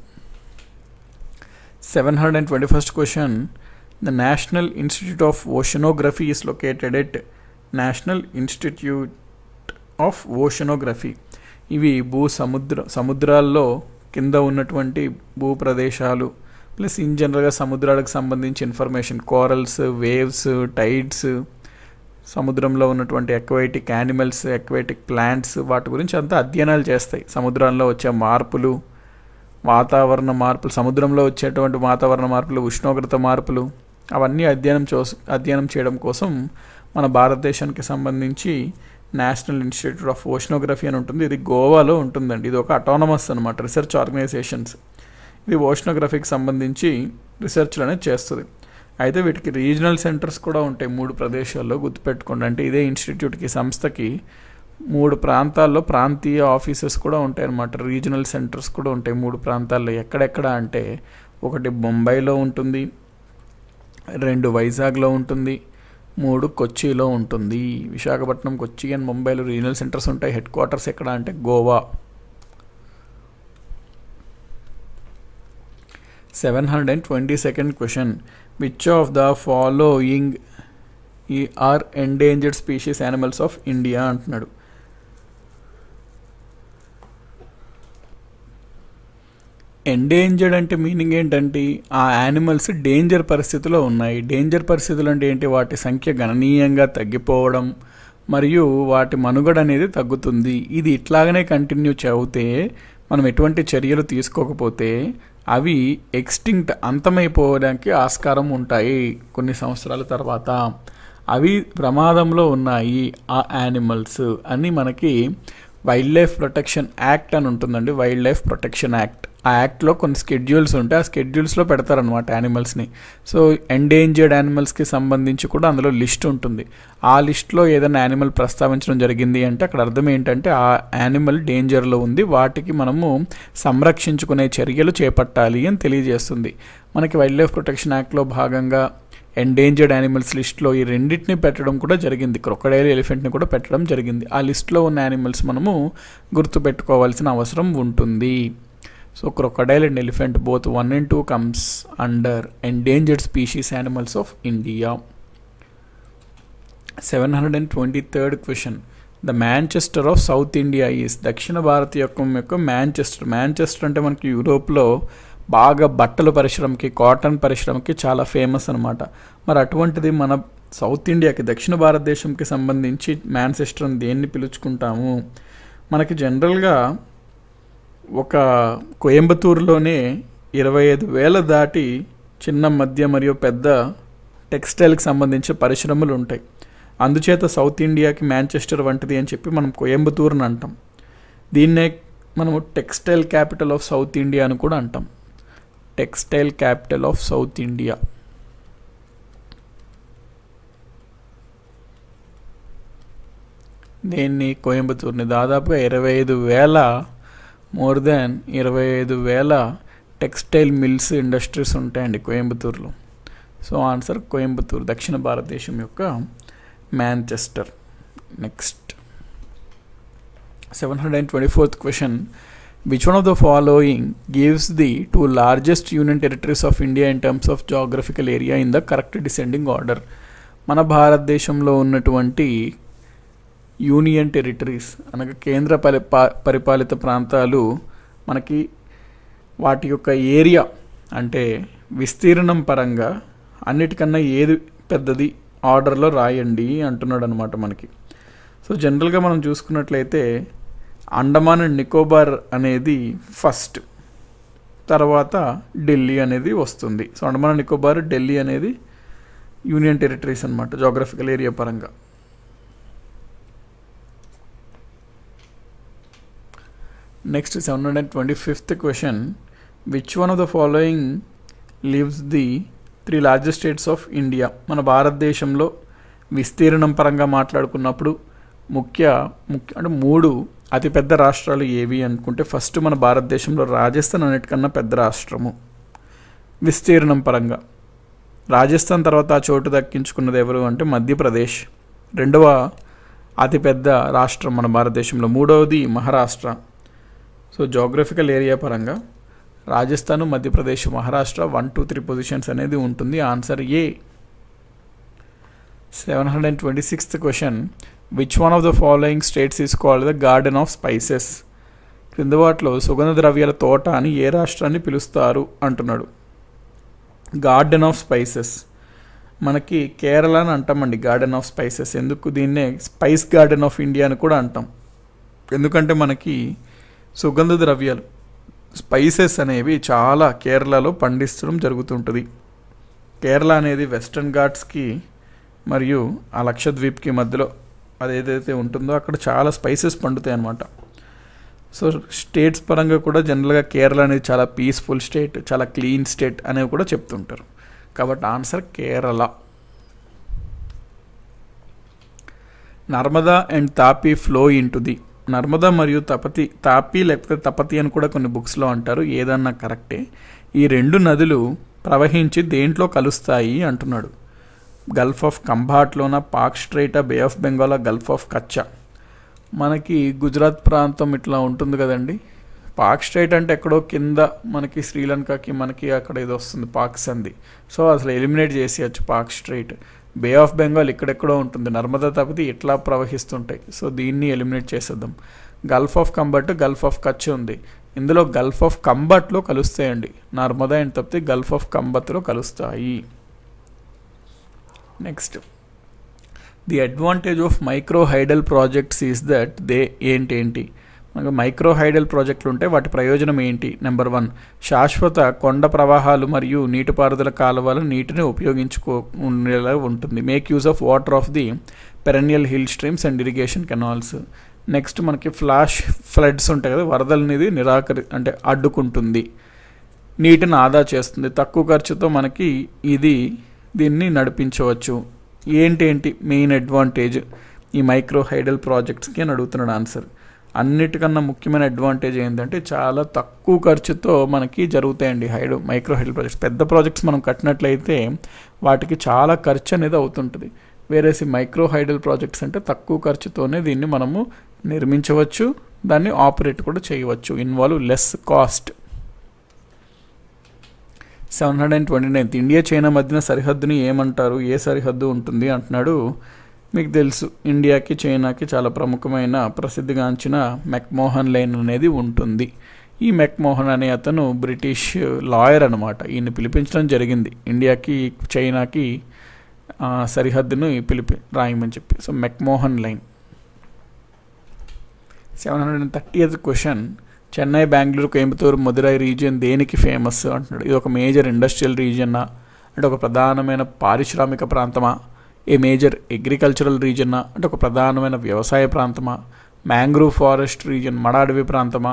seven hundred and twenty first question the National Institute of Oceanography is located at National Institute of Oceanography ఇవి భూ సముద్ర సముద్రాల్లో కింద ఉన్నటువంటి భూ ప్రదేశాలు ప్లస్ ఇన్ జనరల్గా సముద్రాలకు సంబంధించి ఇన్ఫర్మేషన్ కోరల్స్ వేవ్స్ టైడ్స్ సముద్రంలో ఉన్నటువంటి ఎక్వైటిక్ యానిమల్స్ ఎక్వైటిక్ ప్లాంట్స్ వాటి గురించి అంతా అధ్యయనాలు చేస్తాయి సముద్రంలో వచ్చే మార్పులు వాతావరణ మార్పులు సముద్రంలో వచ్చేటువంటి వాతావరణ మార్పులు ఉష్ణోగ్రత మార్పులు అవన్నీ అధ్యయనం చూ అధ్యయనం చేయడం కోసం మన భారతదేశానికి సంబంధించి నేషనల్ ఇన్స్టిట్యూట్ ఆఫ్ ఓషనోగ్రఫీ అని ఉంటుంది ఇది గోవాలో ఉంటుందండి ఇది ఒక అటానమస్ అనమాట రీసెర్చ్ ఆర్గనైజేషన్స్ ఇది ఓషనోగ్రఫీకి సంబంధించి రీసెర్చ్లు అనేది చేస్తుంది అయితే వీటికి రీజనల్ సెంటర్స్ కూడా ఉంటాయి మూడు ప్రదేశాల్లో గుర్తుపెట్టుకోండి అంటే ఇదే ఇన్స్టిట్యూట్కి సంస్థకి మూడు ప్రాంతాల్లో ప్రాంతీయ ఆఫీసెస్ కూడా ఉంటాయి అన్నమాట రీజనల్ సెంటర్స్ కూడా ఉంటాయి మూడు ప్రాంతాల్లో ఎక్కడెక్కడ అంటే ఒకటి బొంబాయిలో ఉంటుంది రెండు వైజాగ్లో ఉంటుంది మూడు కొచ్చిలో ఉంటుంది విశాఖపట్నం కొచ్చి అండ్ ముంబైలో రీజనల్ సెంటర్స్ ఉంటాయి హెడ్ క్వార్టర్స్ ఎక్కడ అంటే Goa seven hundred and twenty second question which of the following ఈ are endangered species animals of India అంటున్నాడు ఎండేంజర్డ్ అంటే మీనింగ్ ఏంటంటే ఆ యానిమల్స్ డేంజర్ పరిస్థితిలో ఉన్నాయి డేంజర్ పరిస్థితులు అంటే ఏంటి వాటి సంఖ్య గణనీయంగా తగ్గిపోవడం మరియు వాటి మనుగడ అనేది తగ్గుతుంది ఇది ఇట్లాగనే కంటిన్యూ చదివితే మనం ఎటువంటి చర్యలు తీసుకోకపోతే అవి ఎక్స్టింక్ట్ అంతమైపోవడానికి ఆస్కారం ఉంటాయి కొన్ని సంవత్సరాల తర్వాత అవి ప్రమాదంలో ఉన్నాయి ఆ యానిమల్స్ అని మనకి వైల్డ్ లైఫ్ ప్రొటెక్షన్ యాక్ట్ అని ఉంటుందండి వైల్డ్ లైఫ్ ప్రొటెక్షన్ యాక్ట్ ఆ యాక్ట్లో కొన్ని స్కెడ్యూల్స్ ఉంటాయి ఆ స్కెడ్యూల్స్లో పెడతారనమాట యానిమల్స్ని సో ఎండేంజర్డ్ యానిమల్స్కి సంబంధించి కూడా అందులో లిస్ట్ ఉంటుంది ఆ లిస్ట్లో ఏదైనా యానిమల్ ప్రస్తావించడం జరిగింది అంటే అక్కడ అర్థం ఏంటంటే ఆ యానిమల్ డేంజర్లో ఉంది వాటికి మనము సంరక్షించుకునే చర్యలు చేపట్టాలి అని తెలియజేస్తుంది మనకి వైల్డ్ లైఫ్ ప్రొటెక్షన్ యాక్ట్లో భాగంగా ఎండేంజర్డ్ యానిమల్స్ లిస్ట్లో ఈ రెండింటిని పెట్టడం కూడా జరిగింది క్రొకడైల్ ఎలిఫెంట్ని కూడా పెట్టడం జరిగింది ఆ లిస్ట్లో ఉన్న యానిమల్స్ మనము గుర్తుపెట్టుకోవాల్సిన అవసరం ఉంటుంది so crocodile and elephant So crocodile and elephant both 1 and 2 comes of India seven hundred and twenty third question the Manchester of South India is దక్షిణ భారత యొక్క యొక్క మ్యాంచెస్టర్ మ్యాంచెస్టర్ అంటే మనకి యూరోప్లో బాగా బట్టల పరిశ్రమకి కాటన్ పరిశ్రమకి చాలా ఫేమస్ అనమాట మరి అటువంటిది మన సౌత్ ఇండియాకి దక్షిణ భారతదేశంకి సంబంధించి మ్యాన్సెస్టర్ని దేన్ని పిలుచుకుంటాము మనకి జనరల్గా ఒక కోయంబత్తూరులోనే ఇరవై ఐదు వేల దాటి చిన్న మధ్య మరియు పెద్ద టెక్స్టైల్కి సంబంధించిన పరిశ్రమలు ఉంటాయి అందుచేత సౌత్ ఇండియాకి మాంచెస్టర్ వంటిది అని చెప్పి మనం కోయంబత్తూరుని అంటాం దీన్నే మనము textile capital of South India అని కూడా అంటాం textile capital of South India దీన్ని కోయంబత్తూరుని దాదాపుగా ఇరవై ఐదు వేల మోర్ దాన్ ఇరవై ఐదు వేల టెక్స్టైల్ మిల్స్ ఇండస్ట్రీస్ ఉంటాయండి కోయంబత్తూరులో సో ఆన్సర్ కోయంబత్తూరు దక్షిణ భారతదేశం యొక్క Manchester next seven hundred and twenty fourth question which one of the following gives the two largest union territories of India in terms of geographical area in the correct descending order మన భారతదేశంలో ఉన్నటువంటి union territories అనగా కేంద్ర పరిపాలిత ప్రాంతాలు మనకి వాటి యొక్క area అంటే విస్తీర్ణం పరంగా అన్నిటికన్నా ఏది పెద్దది ఆర్డర్లో రాయండి అంటున్నాడు అనమాట మనకి సో జనరల్గా మనం చూసుకున్నట్లయితే అండమాన్ అండ్ నికోబార్ అనేది ఫస్ట్ తర్వాత ఢిల్లీ అనేది వస్తుంది సో అండమాన్ నికోబార్ ఢిల్లీ అనేది యూనియన్ టెరిటరీస్ అనమాట జోగ్రఫికల్ ఏరియా పరంగా next seven twenty fifth question which one of the following lives the three largest states of India మన భారతదేశంలో విస్తీర్ణం పరంగా మాట్లాడుకున్నప్పుడు ముఖ్య ముఖ్య అంటే మూడు అతిపెద్ద రాష్ట్రాలు ఏవి అనుకుంటే ఫస్ట్ మన భారతదేశంలో రాజస్థాన్ అన్నిటికన్నా పెద్ద రాష్ట్రము విస్తీర్ణం పరంగా రాజస్థాన్ తర్వాత ఆ చోటు దక్కించుకున్నది ఎవరు అంటే మధ్యప్రదేశ్ రెండవ అతిపెద్ద రాష్ట్రం మన భారతదేశంలో మూడవది మహారాష్ట్ర సో జాగ్రఫికల్ ఏరియా పరంగా Rajasthan Madhya Pradesh Maharashtra one two three positions అనేది ఉంటుంది answer A seven hundred and twenty sixth question which one of the following states is called the garden of spices క్రింద వాటిలో సుగంధ ద్రవ్యాల తోట అని ఏ రాష్ట్రాన్ని పిలుస్తారు అంటున్నాడు గార్డెన్ ఆఫ్ స్పైసెస్ మనకి కేరళ అని అంటామండి గార్డెన్ ఆఫ్ స్పైసెస్ ఎందుకు దీన్నే స్పైస్ గార్డెన్ ఆఫ్ ఇండియా అని కూడా అంటాం ఎందుకంటే మనకి సుగంధ ద్రవ్యాలు స్పైసెస్ అనేవి చాలా కేరళలో పండిస్తడం జరుగుతుంటుంది కేరళ అనేది వెస్ట్రన్ ఘాట్స్కి మరియు ఆ లక్షద్వీప్కి మధ్యలో అది ఏదైతే ఉంటుందో అక్కడ చాలా స్పైసెస్ పండుతాయి అన్నమాట సో స్టేట్స్ పరంగా కూడా జనరల్గా కేరళ అనేది చాలా పీస్ఫుల్ స్టేట్ చాలా క్లీన్ స్టేట్ అనేవి కూడా చెప్తుంటారు కాబట్టి answer Kerala Narmada and Tapi flow into the Narmada మరియు తపతి తాపి లేకపోతే తపతి అని కూడా కొన్ని బుక్స్లో అంటారు ఏదన్నా కరెక్టే ఈ రెండు నదులు ప్రవహించి దేంట్లో కలుస్తాయి అంటున్నాడు గల్ఫ్ ఆఫ్ కంబాట్లోన పాక్ స్ట్రైటా bay of Bengal gulf of కచ్చా మనకి గుజరాత్ ప్రాంతం ఇట్లా ఉంటుంది కదండి పాక్ స్ట్రైట్ అంటే ఎక్కడో కింద మనకి శ్రీలంకకి మనకి అక్కడ ఇది వస్తుంది పాక్ సంధి సో అసలు ఎలిమినేట్ చేసేయచ్చు Palk strait bay of Bengal ఇక్కడెక్కడో ఉంటుంది నర్మదా తప్పితే ఇట్లా ప్రవహిస్తుంటాయి సో దీన్ని ఎలిమినేట్ చేసేద్దాం gulf of Khambhat gulf of Kutch ఉంది ఇందులో గల్ఫ్ ఆఫ్ కంబట్లో కలుస్తాయండి నర్మదా అని తప్పితే గల్ఫ్ ఆఫ్ కంబత్లో కలుస్తాయి next the advantage of micro hydel projects is that they ఏంటేంటి మనకు మైక్రో హైడల్ ప్రాజెక్టులు ఉంటే వాటి ప్రయోజనం ఏంటి నెంబర్ వన్ శాశ్వత కొండ ప్రవాహాలు మరియు నీటిపారుదల కాలువలు నీటిని ఉపయోగించుకో ఉండేలా ఉంటుంది make use of water of the perennial hill streams and irrigation canals next మనకి ఫ్లాష్ ఫ్లడ్స్ ఉంటాయి కదా అనేది నిరాకరి అంటే అడ్డుకుంటుంది నీటిని ఆదా చేస్తుంది తక్కువ ఖర్చుతో మనకి ఇది దీన్ని నడిపించవచ్చు ఏంటి ఏంటి మెయిన్ అడ్వాంటేజ్ ఈ మైక్రో హైడల్ ప్రాజెక్ట్స్కి అని అడుగుతున్నాడు ఆన్సర్ అన్నిటికన్నా ముఖ్యమైన అడ్వాంటేజ్ ఏంటంటే చాలా తక్కువ ఖర్చుతో మనకి జరుగుతాయండి హైడ్ మైక్రో హైడ్రో ప్రాజెక్ట్స్ పెద్ద ప్రాజెక్ట్స్ మనం కట్టినట్లయితే వాటికి చాలా ఖర్చు అనేది అవుతుంటుంది వేరేసి మైక్రో హైడ్రల్ ప్రాజెక్ట్స్ అంటే తక్కువ ఖర్చుతోనే దీన్ని మనము నిర్మించవచ్చు దాన్ని ఆపరేట్ కూడా చేయవచ్చు involve less cost seven hundred and twenty ninth India China మధ్యన సరిహద్దుని ఏమంటారు ఏ సరిహద్దు ఉంటుంది అంటున్నాడు మీకు తెలుసు ఇండియాకి చైనాకి చాలా ప్రముఖమైన ప్రసిద్ధిగాంచిన మెక్మోహన్ లైన్ అనేది ఉంటుంది ఈ మెక్మోహన్ అనే అతను బ్రిటిష్ లాయర్ అనమాట ఈయన పిలిపించడం జరిగింది ఇండియాకి చైనాకి సరిహద్దును పిలిపి రాయమని చెప్పి so McMahon line seven hundred and thirty eighth question Chennai Bengaluru Coimbatore Madurai region దేనికి ఫేమస్ అంటున్నాడు ఇది ఒక మేజర్ ఇండస్ట్రియల్ రీజియనా అంటే ఒక ప్రధానమైన పారిశ్రామిక ప్రాంతమా ఏ మేజర్ అగ్రికల్చరల్ రీజనా అంటే ఒక ప్రధానమైన వ్యవసాయ ప్రాంతమా మ్యాంగ్రూవ్ ఫారెస్ట్ రీజన్ మడ అడవి ప్రాంతమా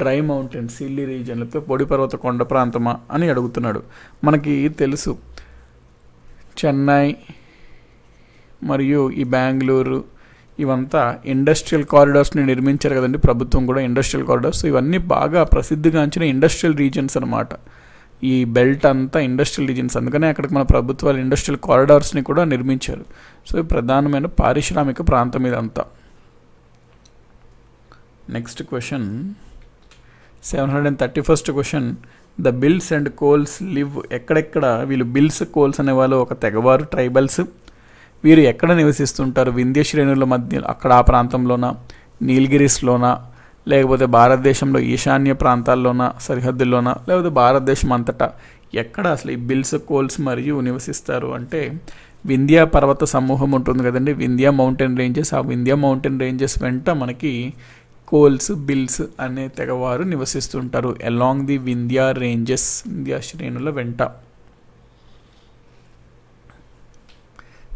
డ్రై మౌంటైన్ సిల్లీ రీజన్ లేకపోతే పొడి పర్వత కొండ ప్రాంతమా అని అడుగుతున్నాడు మనకి తెలుసు చెన్నై మరియు ఈ బెంగళూరు ఇవంతా ఇండస్ట్రియల్ కారిడార్స్ని నిర్మించారు కదండి ప్రభుత్వం కూడా ఇండస్ట్రియల్ కారిడార్స్ ఇవన్నీ బాగా ప్రసిద్ధిగాంచిన ఇండస్ట్రియల్ రీజన్స్ అనమాట ఈ బెల్ట్ అంతా ఇండస్ట్రియల్ రీజన్స్ అందుకనే అక్కడికి మన ప్రభుత్వాలు ఇండస్ట్రియల్ కారిడార్స్ని కూడా నిర్మించారు సో ప్రధానమైన పారిశ్రామిక ప్రాంతం ఇదంతా next question seven hundred and thirty first question the Bhils and Kols live ఎక్కడెక్కడ వీళ్ళు బిల్స్ కోల్స్ అనేవాళ్ళు ఒక తెగవారు ట్రైబల్స్ వీరు ఎక్కడ నివసిస్తుంటారు వింధ్య శ్రేణుల మధ్య అక్కడ ఆ ప్రాంతంలోనా నీలగిరిస్లోనా లేకపోతే భారతదేశంలో ఈశాన్య ప్రాంతాల్లోన సరిహద్దుల్లోన లేకపోతే భారతదేశం అంతటా ఎక్కడ అసలు ఈ బిల్స్ కోల్స్ మరియు నివసిస్తారు అంటే వింధ్యా పర్వత సమూహం ఉంటుంది కదండి వింధ్యా మౌంటైన్ రేంజెస్ ఆ వింధ్యా మౌంటైన్ రేంజెస్ వెంట మనకి కోల్స్ బిల్స్ అనే తెగవారు నివసిస్తుంటారు along the Vindhya ranges Vindhya శ్రేణుల వెంట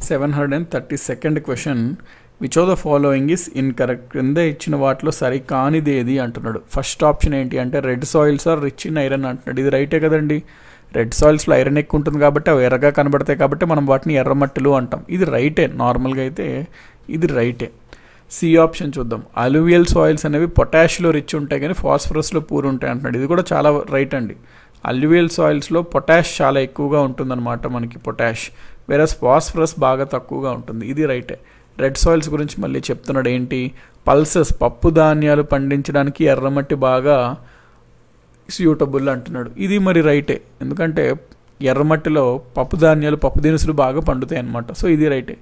seven hundred and thirty second question which of the following is incorrect కింద ఇచ్చిన వాటిలో సరి కానిది ఏది అంటున్నాడు ఫస్ట్ ఆప్షన్ ఏంటి అంటే red soils are rich in iron అంటున్నాడు ఇది రైటే కదండి రెడ్ సాయిల్స్లో ఐరన్ ఎక్కువ ఉంటుంది కాబట్టి అవి ఎర్రగా కనబడతాయి కాబట్టి మనం వాటిని ఎర్రమట్టెలు అంటాం ఇది రైటే నార్మల్గా అయితే ఇది రైటే సి ఆప్షన్ చూద్దాం అలూవియల్ సాయిల్స్ అనేవి పొటాష్లో రిచ్ ఉంటాయి కానీ ఫాస్ఫరస్లో పూర్ ఉంటాయి అంటున్నాడు ఇది కూడా చాలా రైట్ అండి అల్యూవియల్ సాయిల్స్లో పొటాష్ చాలా ఎక్కువగా ఉంటుందన్నమాట మనకి పొటాష్ వేరే ఫాస్ఫరస్ బాగా తక్కువగా ఉంటుంది ఇది రైటే రెడ్ సాయిల్స్ గురించి మళ్ళీ చెప్తున్నాడు ఏంటి పల్సెస్ పప్పు ధాన్యాలు పండించడానికి ఎర్రమట్టి బాగా సూటబుల్ అంటున్నాడు ఇది మరి రైటే ఎందుకంటే ఎర్రమట్టిలో పప్పు ధాన్యాలు పప్పు దినుసులు బాగా పండుతాయి అన్నమాట సో ఇది రైటే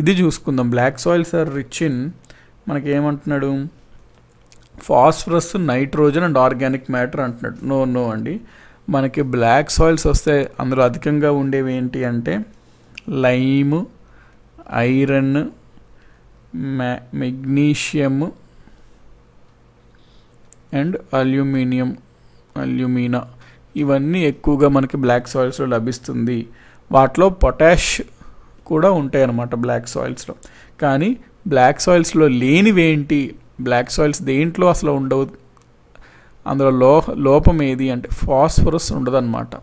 ఇది చూసుకుందాం black soils are rich in మనకి ఏమంటున్నాడు phosphorus nitrogen and organic matter అంటున్నాడు నో నో అండి మనకి బ్లాక్ సాయిల్స్ వస్తే అందులో అధికంగా ఉండేవి ఏంటి అంటే lime iron magnesium and aluminium alumina ఇవన్నీ ఎక్కువగా మనకి బ్లాక్ సాయిల్స్లో లభిస్తుంది వాటిలో పొటాష్ కూడా ఉంటాయి అన్నమాట బ్లాక్ సాయిల్స్లో కానీ బ్లాక్ సాయిల్స్లో లేనివేంటి బ్లాక్ సాయిల్స్ దేంట్లో అసలు ఉండవు అందులో లో లోపం ఏది అంటే ఫాస్ఫరస్ ఉండదు అనమాట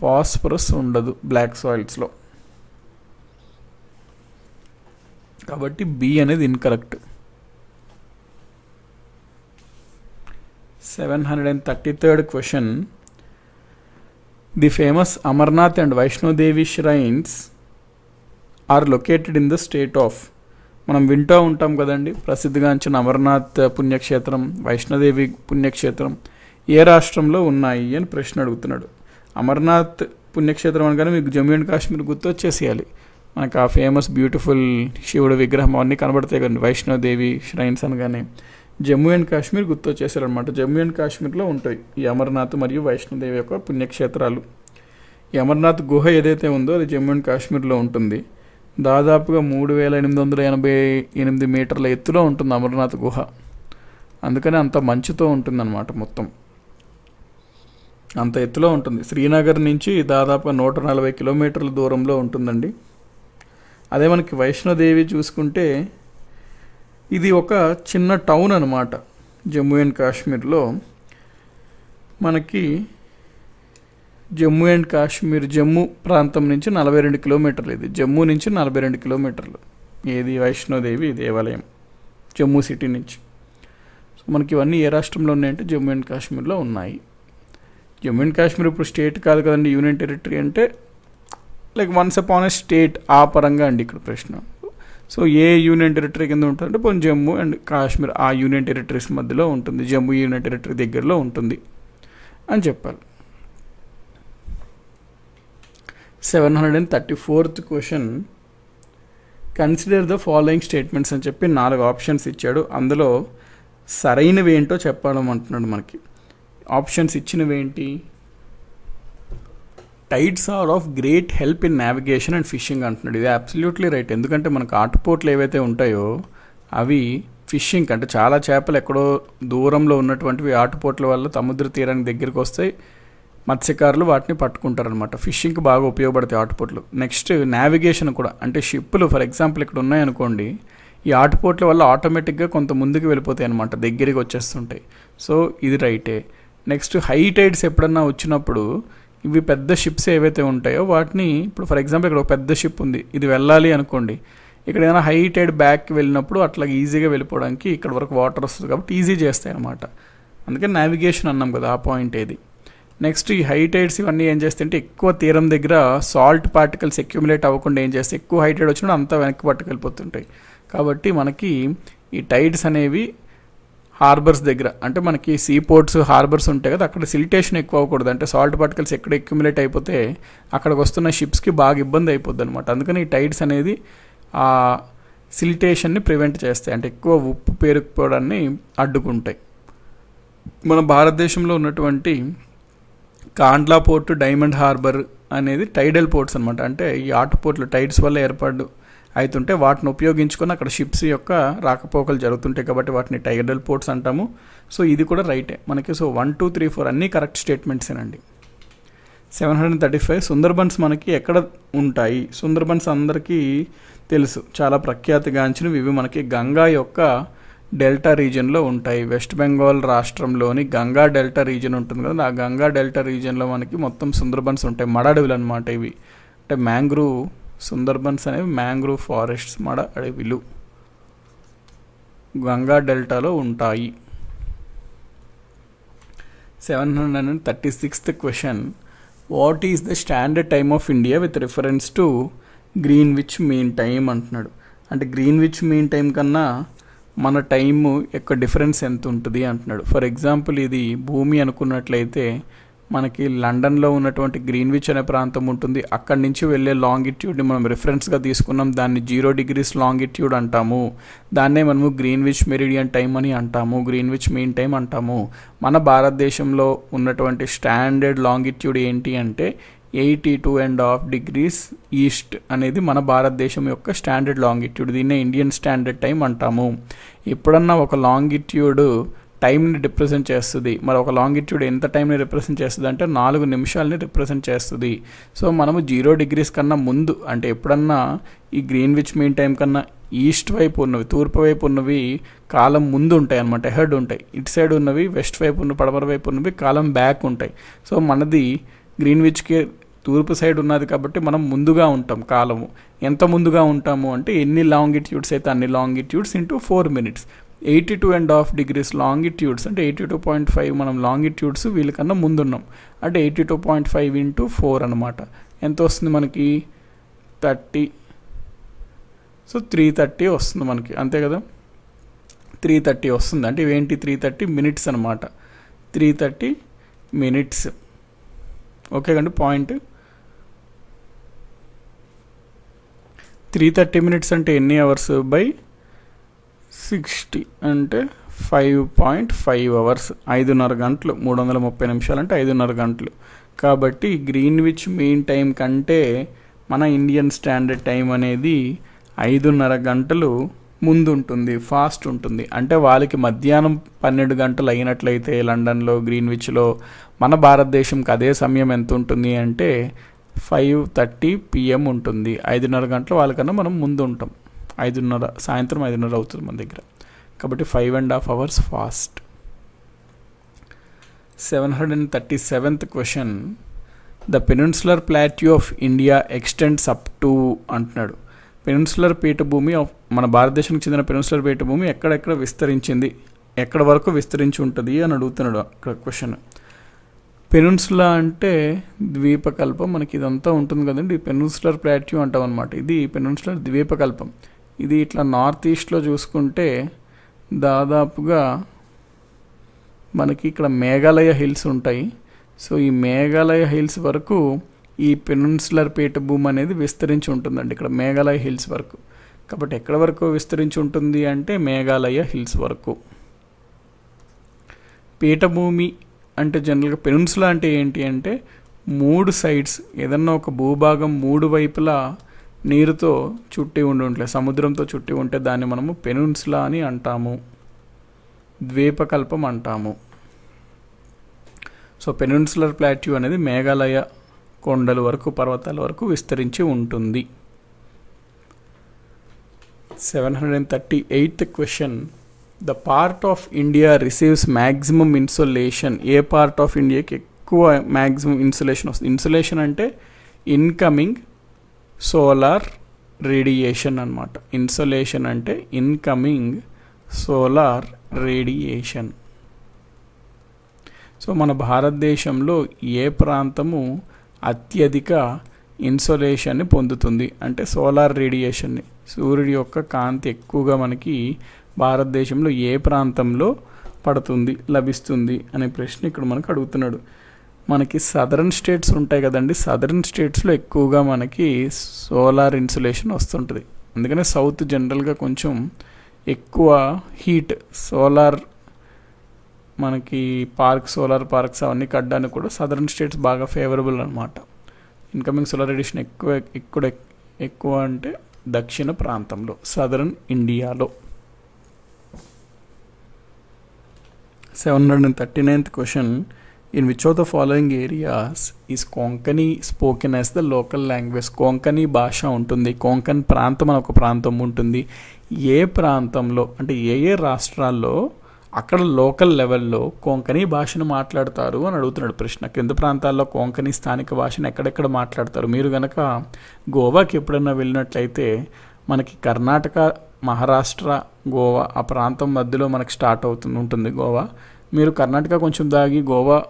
ఫాస్ఫరస్ ఉండదు బ్లాక్ సాయిల్స్లో కాబట్టి బి అనేది incorrect seven hundred and thirty third question the famous Amarnath and Vaishno Devi shrines are located in the state of మనం వింటూ ఉంటాం కదండి ప్రసిద్ధిగాంచిన అమర్నాథ్ పుణ్యక్షేత్రం వైష్ణోదేవి పుణ్యక్షేత్రం ఏ రాష్ట్రంలో ఉన్నాయి అని ప్రశ్న అడుగుతున్నాడు అమర్నాథ్ పుణ్యక్షేత్రం అనగానే మీకు జమ్మూ అండ్ కాశ్మీర్ గుర్తొచ్చేసేయాలి మనకు ఆ ఫేమస్ బ్యూటిఫుల్ శివుడు విగ్రహం అవన్నీ కనబడతాయి కదండి వైష్ణోదేవి ష్రైన్స్ అనగానే జమ్మూ అండ్ కాశ్మీర్ గుర్తొచ్చేసారనమాట జమ్మూ అండ్ కాశ్మీర్లో ఉంటాయి ఈ అమర్నాథ్ మరియు వైష్ణోదేవి యొక్క పుణ్యక్షేత్రాలు ఈ అమర్నాథ్ గుహ ఏదైతే ఉందో అది జమ్మూ అండ్ కాశ్మీర్లో ఉంటుంది దాదాపుగా మూడు వేల ఎనిమిది వందల ఎనభై ఎనిమిది మీటర్ల ఎత్తులో ఉంటుంది అమర్నాథ్ గుహ అందుకని అంత మంచుతో ఉంటుంది అనమాట మొత్తం అంత ఎత్తులో ఉంటుంది శ్రీనగర్ నుంచి దాదాపు నూట నలభై కిలోమీటర్ల దూరంలో ఉంటుందండి అదే మనకి వైష్ణోదేవి చూసుకుంటే ఇది ఒక చిన్న టౌన్ అనమాట జమ్మూ అండ్ కాశ్మీర్లో మనకి జమ్మూ అండ్ కాశ్మీర్ జమ్మూ ప్రాంతం నుంచి నలభై రెండు కిలోమీటర్లు ఇది జమ్మూ నుంచి నలభై రెండు కిలోమీటర్లు ఏది వైష్ణోదేవి దేవాలయం జమ్మూ సిటీ నుంచి సో మనకి ఇవన్నీ ఏ రాష్ట్రంలో ఉన్నాయంటే జమ్మూ అండ్ కాశ్మీర్లో ఉన్నాయి జమ్మూ అండ్ కాశ్మీర్ ఇప్పుడు స్టేట్ కాదు కదండి యూనియన్ టెరిటరీ అంటే like once upon a state ఆ పరంగా అండి ఇక్కడ ప్రశ్న సో ఏ యూనియన్ టెరిటరీ కింద ఉంటుందంటే కొంచెం జమ్మూ అండ్ కాశ్మీర్ ఆ యూనియన్ టెరిటరీస్ మధ్యలో ఉంటుంది జమ్మూ యూనియన్ టెరిటరీ దగ్గరలో ఉంటుంది అని చెప్పాలి seven hundred and thirty fourth question consider the following statements అని చెప్పి నాలుగు ఆప్షన్స్ ఇచ్చాడు అందులో సరైనవి ఏంటో చెప్పడం అంటున్నాడు మనకి ఆప్షన్స్ ఇచ్చినవి ఏంటి tides are of great help in navigation and fishing అంటున్నాడు ఇది అబ్సల్యూట్లీ రైట్ ఎందుకంటే మనకు ఆటుపోట్లు ఏవైతే ఉంటాయో అవి ఫిషింగ్ అంటే చాలా చేపలు ఎక్కడో దూరంలో ఉన్నటువంటివి ఆటుపోట్ల వల్ల సముద్ర తీరానికి దగ్గరికి వస్తాయి మత్స్యకారులు వాటిని పట్టుకుంటారనమాట ఫిషింగ్కి బాగా ఉపయోగపడతాయి ఆటుపోట్లు నెక్స్ట్ నావిగేషన్ కూడా అంటే షిప్పులు ఫర్ ఎగ్జాంపుల్ ఇక్కడ ఉన్నాయనుకోండి ఈ ఆటుపోట్ల వల్ల ఆటోమేటిక్గా కొంత ముందుకు వెళ్ళిపోతాయి అనమాట దగ్గరికి వచ్చేస్తుంటాయి సో ఇది రైటే నెక్స్ట్ హై టైడ్స్ ఎప్పుడన్నా వచ్చినప్పుడు ఇవి పెద్ద షిప్స్ ఏవైతే ఉంటాయో వాటిని ఇప్పుడు ఫర్ ఎగ్జాంపుల్ ఇక్కడ ఒక పెద్ద షిప్ ఉంది ఇది వెళ్ళాలి అనుకోండి ఇక్కడ ఏదైనా హై టైడ్ బ్యాక్ వెళ్ళినప్పుడు అట్లా ఈజీగా వెళ్ళిపోవడానికి ఇక్కడ వరకు వాటర్ వస్తుంది కాబట్టి ఈజీ చేస్తాయి అనమాట అందుకని నావిగేషన్ అన్నాం కదా ఆ పాయింట్ ఏది నెక్స్ట్ ఈ హై టైడ్స్ ఇవన్నీ ఏం అంటే ఎక్కువ తీరం దగ్గర సాల్ట్ పార్టికల్స్ అక్యుములేట్ అవ్వకుండా ఏం చేస్తే ఎక్కువ హైటైడ్ వచ్చినప్పుడు అంతా వెనక్కి పట్టుకెళ్ళిపోతుంటాయి కాబట్టి మనకి ఈ టైడ్స్ అనేవి హార్బర్స్ దగ్గర అంటే మనకి సీ పోర్ట్స్ హార్బర్స్ ఉంటాయి కదా అక్కడ సిలిటేషన్ ఎక్కువ అవ్వకూడదు అంటే సాల్ట్ పార్టికల్స్ ఎక్కడ అక్యుములేట్ అయిపోతే అక్కడికి వస్తున్న షిప్స్కి బాగా ఇబ్బంది అయిపోద్ది అనమాట అందుకని ఈ టైడ్స్ అనేది ఆ సిలిటేషన్ని ప్రివెంట్ చేస్తాయి అంటే ఎక్కువ ఉప్పు పేరుకుపోవడాన్ని అడ్డుకుంటాయి మన భారతదేశంలో ఉన్నటువంటి కాండ్లా పోర్టు డైమండ్ హార్బర్ అనేది టైడల్ పోర్ట్స్ అనమాట అంటే ఈ ఆటు పోర్ట్లు టైడ్స్ వల్ల ఏర్పడ్డు అవుతుంటే వాటిని ఉపయోగించుకొని అక్కడ షిప్స్ యొక్క రాకపోకలు జరుగుతుంటాయి కాబట్టి వాటిని టైగర్డల్ పోర్ట్స్ అంటాము సో ఇది కూడా రైటే మనకి so one two three four అన్నీ కరెక్ట్ స్టేట్మెంట్సేనండి seven hundred thirty five Sundarbans మనకి ఎక్కడ ఉంటాయి సుందర్బన్స్ అందరికీ తెలుసు చాలా ప్రఖ్యాతిగాంచినవి ఇవి మనకి గంగా యొక్క డెల్టా రీజియన్లో ఉంటాయి వెస్ట్ బెంగాల్ రాష్ట్రంలోని గంగా డెల్టా రీజియన్ ఉంటుంది కదా ఆ గంగా డెల్టా రీజియన్లో మనకి మొత్తం సుందర్బన్స్ ఉంటాయి మడాడవులు అనమాట ఇవి అంటే మ్యాంగ్రూవ్ సుందర్బన్స్ అనేవి మ్యాంగ్రూవ్ ఫారెస్ట్స్ మడ అడవిలు గంగా డెల్టాలో ఉంటాయి seven hundred and thirty sixth question what is the standard time of India with reference to Greenwich mean time అంటున్నాడు అంటే గ్రీన్ విచ్ మీన్ టైం కన్నా మన టైం యొక్క డిఫరెన్స్ ఎంత ఉంటుంది అంటున్నాడు ఫర్ ఎగ్జాంపుల్ ఇది భూమి అనుకున్నట్లయితే మనకి లండన్లో ఉన్నటువంటి గ్రీన్విచ్ అనే ప్రాంతం ఉంటుంది అక్కడి నుంచి వెళ్ళే లాంగిట్యూడ్ని మనం రిఫరెన్స్గా తీసుకున్నాం దాన్ని జీరో డిగ్రీస్ లాంగిట్యూడ్ అంటాము దాన్నే మనము గ్రీన్విచ్ మెరిడియన్ టైం అని అంటాము గ్రీన్విచ్ మెయిన్ టైం అంటాము మన భారతదేశంలో ఉన్నటువంటి స్టాండర్డ్ లాంగిట్యూడ్ ఏంటి అంటే eighty two and half degrees east అనేది మన భారతదేశం యొక్క స్టాండర్డ్ లాంగిట్యూడ్ దీన్నే ఇండియన్ స్టాండర్డ్ టైం అంటాము ఎప్పుడన్నా ఒక లాంగిట్యూడ్ టైంని రిప్రజెంట్ చేస్తుంది మరి ఒక లాంగిట్యూడ్ ఎంత టైంని రిప్రజెంట్ చేస్తుంది అంటే నాలుగు నిమిషాలని రిప్రజెంట్ చేస్తుంది సో మనము జీరో డిగ్రీస్ కన్నా ముందు అంటే ఎప్పుడన్నా ఈ గ్రీన్విచ్ మెయిన్ టైం కన్నా ఈస్ట్ వైపు ఉన్నవి తూర్పు వైపు ఉన్నవి కాలం ముందు ఉంటాయి అనమాట హెడ్ ఉంటాయి ఇటు సైడ్ ఉన్నవి వెస్ట్ వైపు ఉన్న పడమర వైపు ఉన్నవి కాలం బ్యాక్ ఉంటాయి సో మనది గ్రీన్విచ్కి తూర్పు సైడ్ ఉన్నది కాబట్టి మనం ముందుగా ఉంటాం కాలము ఎంత ముందుగా ఉంటాము అంటే ఎన్ని లాంగిట్యూడ్స్ అయితే అన్ని longitudes into four minutes eighty two and half degrees longitudes అంటే ఎయిటీ టూ పాయింట్ ఫైవ్ మనం లాంగిట్యూడ్స్ వీళ్ళకన్నా ముందున్నాం అంటే eighty two point five into four అనమాట ఎంత వస్తుంది మనకి థర్టీ సో త్రీ థర్టీ వస్తుంది మనకి అంతే కదా త్రీ థర్టీ వస్తుంది అంటే ఇవేంటి త్రీ థర్టీ మినిట్స్ అనమాట త్రీ థర్టీ మినిట్స్ ఓకే కండి పాయింట్ త్రీ థర్టీ మినిట్స్ అంటే ఎన్ని అవర్స్ బై సిక్స్టీ అంటే ఫైవ్ పాయింట్ ఫైవ్ అవర్స్ ఐదున్నర గంటలు మూడు వందల ముప్పై నిమిషాలు అంటే ఐదున్నర గంటలు కాబట్టి గ్రీన్విచ్ మెయిన్ టైం కంటే మన ఇండియన్ స్టాండర్డ్ టైం అనేది ఐదున్నర గంటలు ముందు ఉంటుంది ఫాస్ట్ ఉంటుంది అంటే వాళ్ళకి మధ్యాహ్నం పన్నెండు గంటలు అయినట్లయితే లండన్లో గ్రీన్విచ్లో మన భారతదేశంకి అదే సమయం ఎంత ఉంటుంది అంటే ఫైవ్ థర్టీ పిఎం ఉంటుంది ఐదున్నర గంటలు వాళ్ళకన్నా మనం ముందు ఉంటాం ఐదున్నర సాయంత్రం ఐదున్నర అవుతుంది మన దగ్గర కాబట్టి five and half hours fast seven hundred and thirty seventh question the peninsular plateau of India extends up to అంటున్నాడు పెనున్సులర్ పీఠభూమి ఆఫ్ మన భారతదేశానికి చెందిన పెనున్సులర్ పీఠభూమి ఎక్కడెక్కడ విస్తరించింది ఎక్కడ వరకు విస్తరించి ఉంటుంది అని అడుగుతున్నాడు అక్కడ క్వశ్చన్ పెనున్సులా అంటే ద్వీపకల్పం మనకి ఇదంతా ఉంటుంది కదండి పెనున్సులర్ ప్లాట్యూ అంటాం అనమాట ఇది పెనున్సులర్ ద్వీపకల్పం ఇది ఇట్లా నార్త్ ఈస్ట్లో చూసుకుంటే దాదాపుగా మనకి ఇక్కడ మేఘాలయ హిల్స్ ఉంటాయి సో ఈ మేఘాలయ హిల్స్ వరకు ఈ పెనున్సులర్ పీఠభూమి అనేది విస్తరించి ఉంటుందండి ఇక్కడ మేఘాలయ హిల్స్ వరకు కాబట్టి ఎక్కడ వరకు విస్తరించి ఉంటుంది అంటే మేఘాలయ హిల్స్ వరకు పీఠభూమి అంటే జనరల్గా పెనున్సులా అంటే ఏంటి అంటే మూడు సైడ్స్ ఏదన్నా ఒక భూభాగం మూడు వైపులా నీరుతో చుట్టి ఉండి ఉంటే సముద్రంతో చుట్టి ఉంటే దాన్ని మనము పెనున్స్లా అని అంటాము ద్వీపకల్పం అంటాము సో పెనున్సులర్ ప్లాట్యూ అనేది మేఘాలయ కొండల వరకు పర్వతాల వరకు విస్తరించి ఉంటుంది seven hundred and thirty eighth question the part of India receives maximum insulation ఏ పార్ట్ ఆఫ్ ఇండియాకి ఎక్కువ మ్యాక్సిమం ఇన్సులేషన్ వస్తుంది ఇన్సులేషన్ అంటే ఇన్కమింగ్ సోలార్ రేడియేషన్ అనమాట ఇన్సోలేషన్ అంటే ఇన్కమింగ్ సోలార్ రేడియేషన్ సో మన భారతదేశంలో ఏ ప్రాంతము అత్యధిక ఇన్సోలేషన్ని పొందుతుంది అంటే సోలార్ రేడియేషన్ని సూర్యుడి యొక్క కాంతి ఎక్కువగా మనకి భారతదేశంలో ఏ ప్రాంతంలో పడుతుంది లభిస్తుంది అనే ప్రశ్న ఇక్కడ మనకు అడుగుతున్నాడు మనకి సదరన్ స్టేట్స్ ఉంటాయి కదండి సదరన్ స్టేట్స్లో ఎక్కువగా మనకి సోలార్ ఇన్సులేషన్ వస్తుంటుంది అందుకనే సౌత్ జనరల్గా కొంచెం ఎక్కువ హీట్ సోలార్ మనకి పార్క్ సోలార్ పార్క్స్ అవన్నీ కట్టడానికి కూడా సదరన్ స్టేట్స్ బాగా ఫేవరబుల్ అనమాట ఇన్కమింగ్ సోలార్ రేడియేషన్ ఎక్కువ ఎక్కువ ఎక్కువ అంటే దక్షిణ ప్రాంతంలో సదరన్ ఇండియాలో seven hundred and thirty ninth question in which of the following areas is Konkani spoken as the local language Konkani భాష ఉంటుంది కొంకన్ ప్రాంతం అని ఒక ప్రాంతం ఉంటుంది ఏ ప్రాంతంలో అంటే ఏ ఏ రాష్ట్రాల్లో అక్కడ లోకల్ లెవెల్లో కొంకణి భాషను మాట్లాడతారు అని అడుగుతున్నాడు ప్రశ్న కింద ప్రాంతాల్లో కొంకణి స్థానిక భాషను ఎక్కడెక్కడ మాట్లాడతారు మీరు కనుక గోవాకి ఎప్పుడైనా వెళ్ళినట్లయితే మనకి కర్ణాటక మహారాష్ట్ర గోవా ఆ ప్రాంతం మధ్యలో మనకి స్టార్ట్ అవుతుంది ఉంటుంది గోవా మీరు కర్ణాటక కొంచెం దాగి గోవా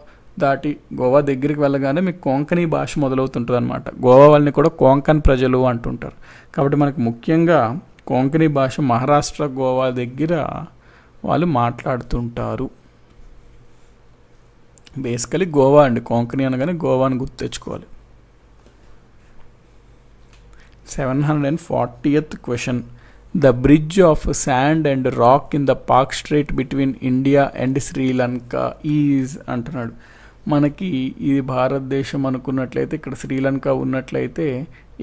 దాటి గోవా దగ్గరికి వెళ్ళగానే మీకు కొంకణీ భాష మొదలవుతుంటుంది అనమాట గోవా వాళ్ళని కూడా కొంకణ్ ప్రజలు అంటుంటారు కాబట్టి మనకు ముఖ్యంగా కొంకణీ భాష మహారాష్ట్ర గోవా దగ్గర వాళ్ళు మాట్లాడుతుంటారు బేసికలీ గోవా అండి కొంకణి అనగానే గోవాని గుర్తు తెచ్చుకోవాలి seven hundred and fortieth question the bridge of sand and rock in the Palk strait between India and Sri Lanka is అంటున్నాడు మనకి ఇది భారతదేశం అనుకున్నట్లయితే ఇక్కడ శ్రీలంక ఉన్నట్లయితే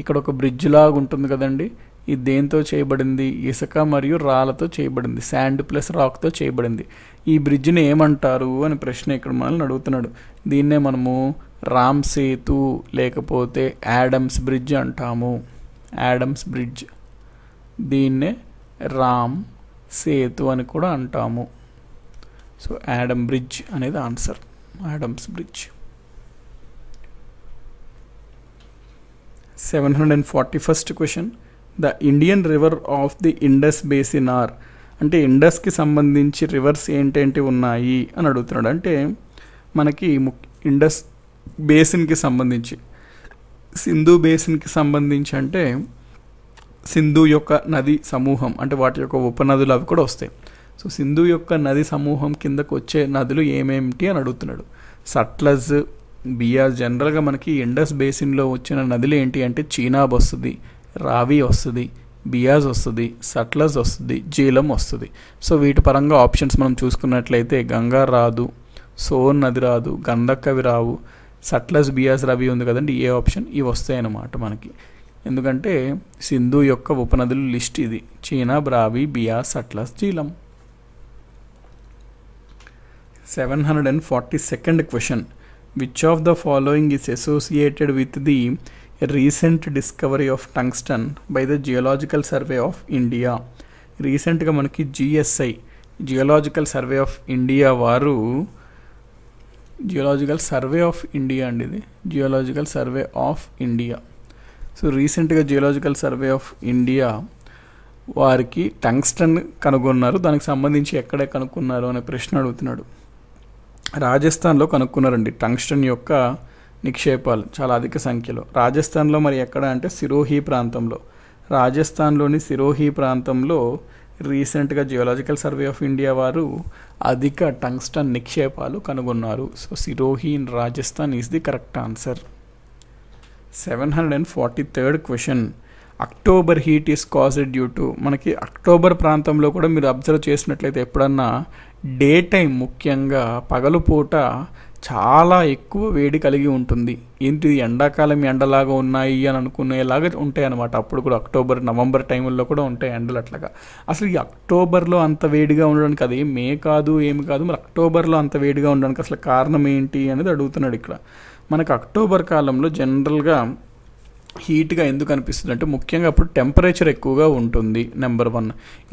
ఇక్కడ ఒక బ్రిడ్జ్ లాగా ఉంటుంది కదండి ఇది దేంతో చేయబడింది ఇసుక మరియు రాళ్ళతో చేయబడింది శాండ్ ప్లస్ రాక్తో చేయబడింది ఈ బ్రిడ్జ్ని ఏమంటారు అని ప్రశ్న ఇక్కడ మనల్ని అడుగుతున్నాడు దీన్నే మనము రామ్ సేతు లేకపోతే యాడమ్స్ బ్రిడ్జ్ అంటాము యాడమ్స్ బ్రిడ్జ్ దీన్నే రామ్ సేతు అని కూడా అంటాము సో యాడమ్ బ్రిడ్జ్ అనేది answer Adam's bridge seven hundred and forty first question the Indian river of the Indus basin are అంటే ఇండస్కి సంబంధించి రివర్స్ ఏంటేంటి ఉన్నాయి అని అడుగుతున్నాడు అంటే మనకి ఇండస్ బేసిన్కి సంబంధించి సింధు బేసిన్కి సంబంధించి అంటే సింధు యొక్క నది సమూహం అంటే వాటి యొక్క ఉపనదులు అవి కూడా వస్తాయి సో సింధు యొక్క నది సమూహం కిందకు వచ్చే నదులు ఏమేమిటి అని అడుగుతున్నాడు సట్లజ్ బియాస్ జనరల్గా మనకి ఇండస్ బేసిన్లో వచ్చిన నదులు ఏంటి అంటే చీనాబ్ వస్తుంది రావి వస్తుంది బియాజ్ వస్తుంది సట్లజ్ వస్తుంది జీలం వస్తుంది సో వీటి పరంగా ఆప్షన్స్ మనం చూసుకున్నట్లయితే గంగా రాదు సోన్ నది రాదు గంధక్కవి రావు సట్లజ్ బియాజ్ రవి ఉంది కదండి ఏ ఆప్షన్ ఇవి వస్తాయన్నమాట మనకి ఎందుకంటే సింధు యొక్క ఉపనదులు లిస్ట్ ఇది Chenab Ravi Beas Sutlej Jhelum seven hundred and forty second question which of the following is associated with the recent discovery of tungsten by the geological survey of India రీసెంట్గా మనకి GSI geological survey of India వారు జియోలాజికల్ సర్వే ఆఫ్ ఇండియా అండి ఇది geological survey of India so రీసెంట్గా geological survey of India వారికి tungsten కనుగొన్నారు దానికి సంబంధించి ఎక్కడే కనుక్కున్నారు అనే ప్రశ్న అడుగుతున్నాడు రాజస్థాన్లో కనుక్కున్నారండి టంగ్స్టన్ యొక్క నిక్షేపాలు చాలా అధిక సంఖ్యలో రాజస్థాన్లో మరి ఎక్కడ అంటే సిరోహీ ప్రాంతంలో రాజస్థాన్లోని సిరోహీ ప్రాంతంలో రీసెంట్గా జియోలాజికల్ సర్వే ఆఫ్ ఇండియా వారు అధిక టంగ్స్టన్ నిక్షేపాలు కనుగొన్నారు so Sirohi in Rajasthan is the correct answer seven hundred and forty third question October heat is caused due to మనకి అక్టోబర్ ప్రాంతంలో కూడా మీరు అబ్జర్వ్ చేసినట్లయితే ఎప్పుడన్నా డే టైం ముఖ్యంగా పగలుపూట చాలా ఎక్కువ వేడి కలిగి ఉంటుంది ఏంటి ఎండాకాలం ఎండలాగా ఉన్నాయి అని అనుకునేలాగా ఉంటాయి అనమాట అప్పుడు కూడా అక్టోబర్ నవంబర్ టైంలో కూడా ఉంటాయి ఎండలు అట్లాగా అసలు ఈ అక్టోబర్లో అంత వేడిగా ఉండడానికి అది మే కాదు ఏమి కాదు మరి అక్టోబర్లో అంత వేడిగా ఉండడానికి అసలు కారణం ఏంటి అనేది అడుగుతున్నాడు ఇక్కడ మనకు అక్టోబర్ కాలంలో జనరల్గా హీట్గా ఎందుకు అనిపిస్తుంది అంటే ముఖ్యంగా అప్పుడు టెంపరేచర్ ఎక్కువగా ఉంటుంది నెంబర్ వన్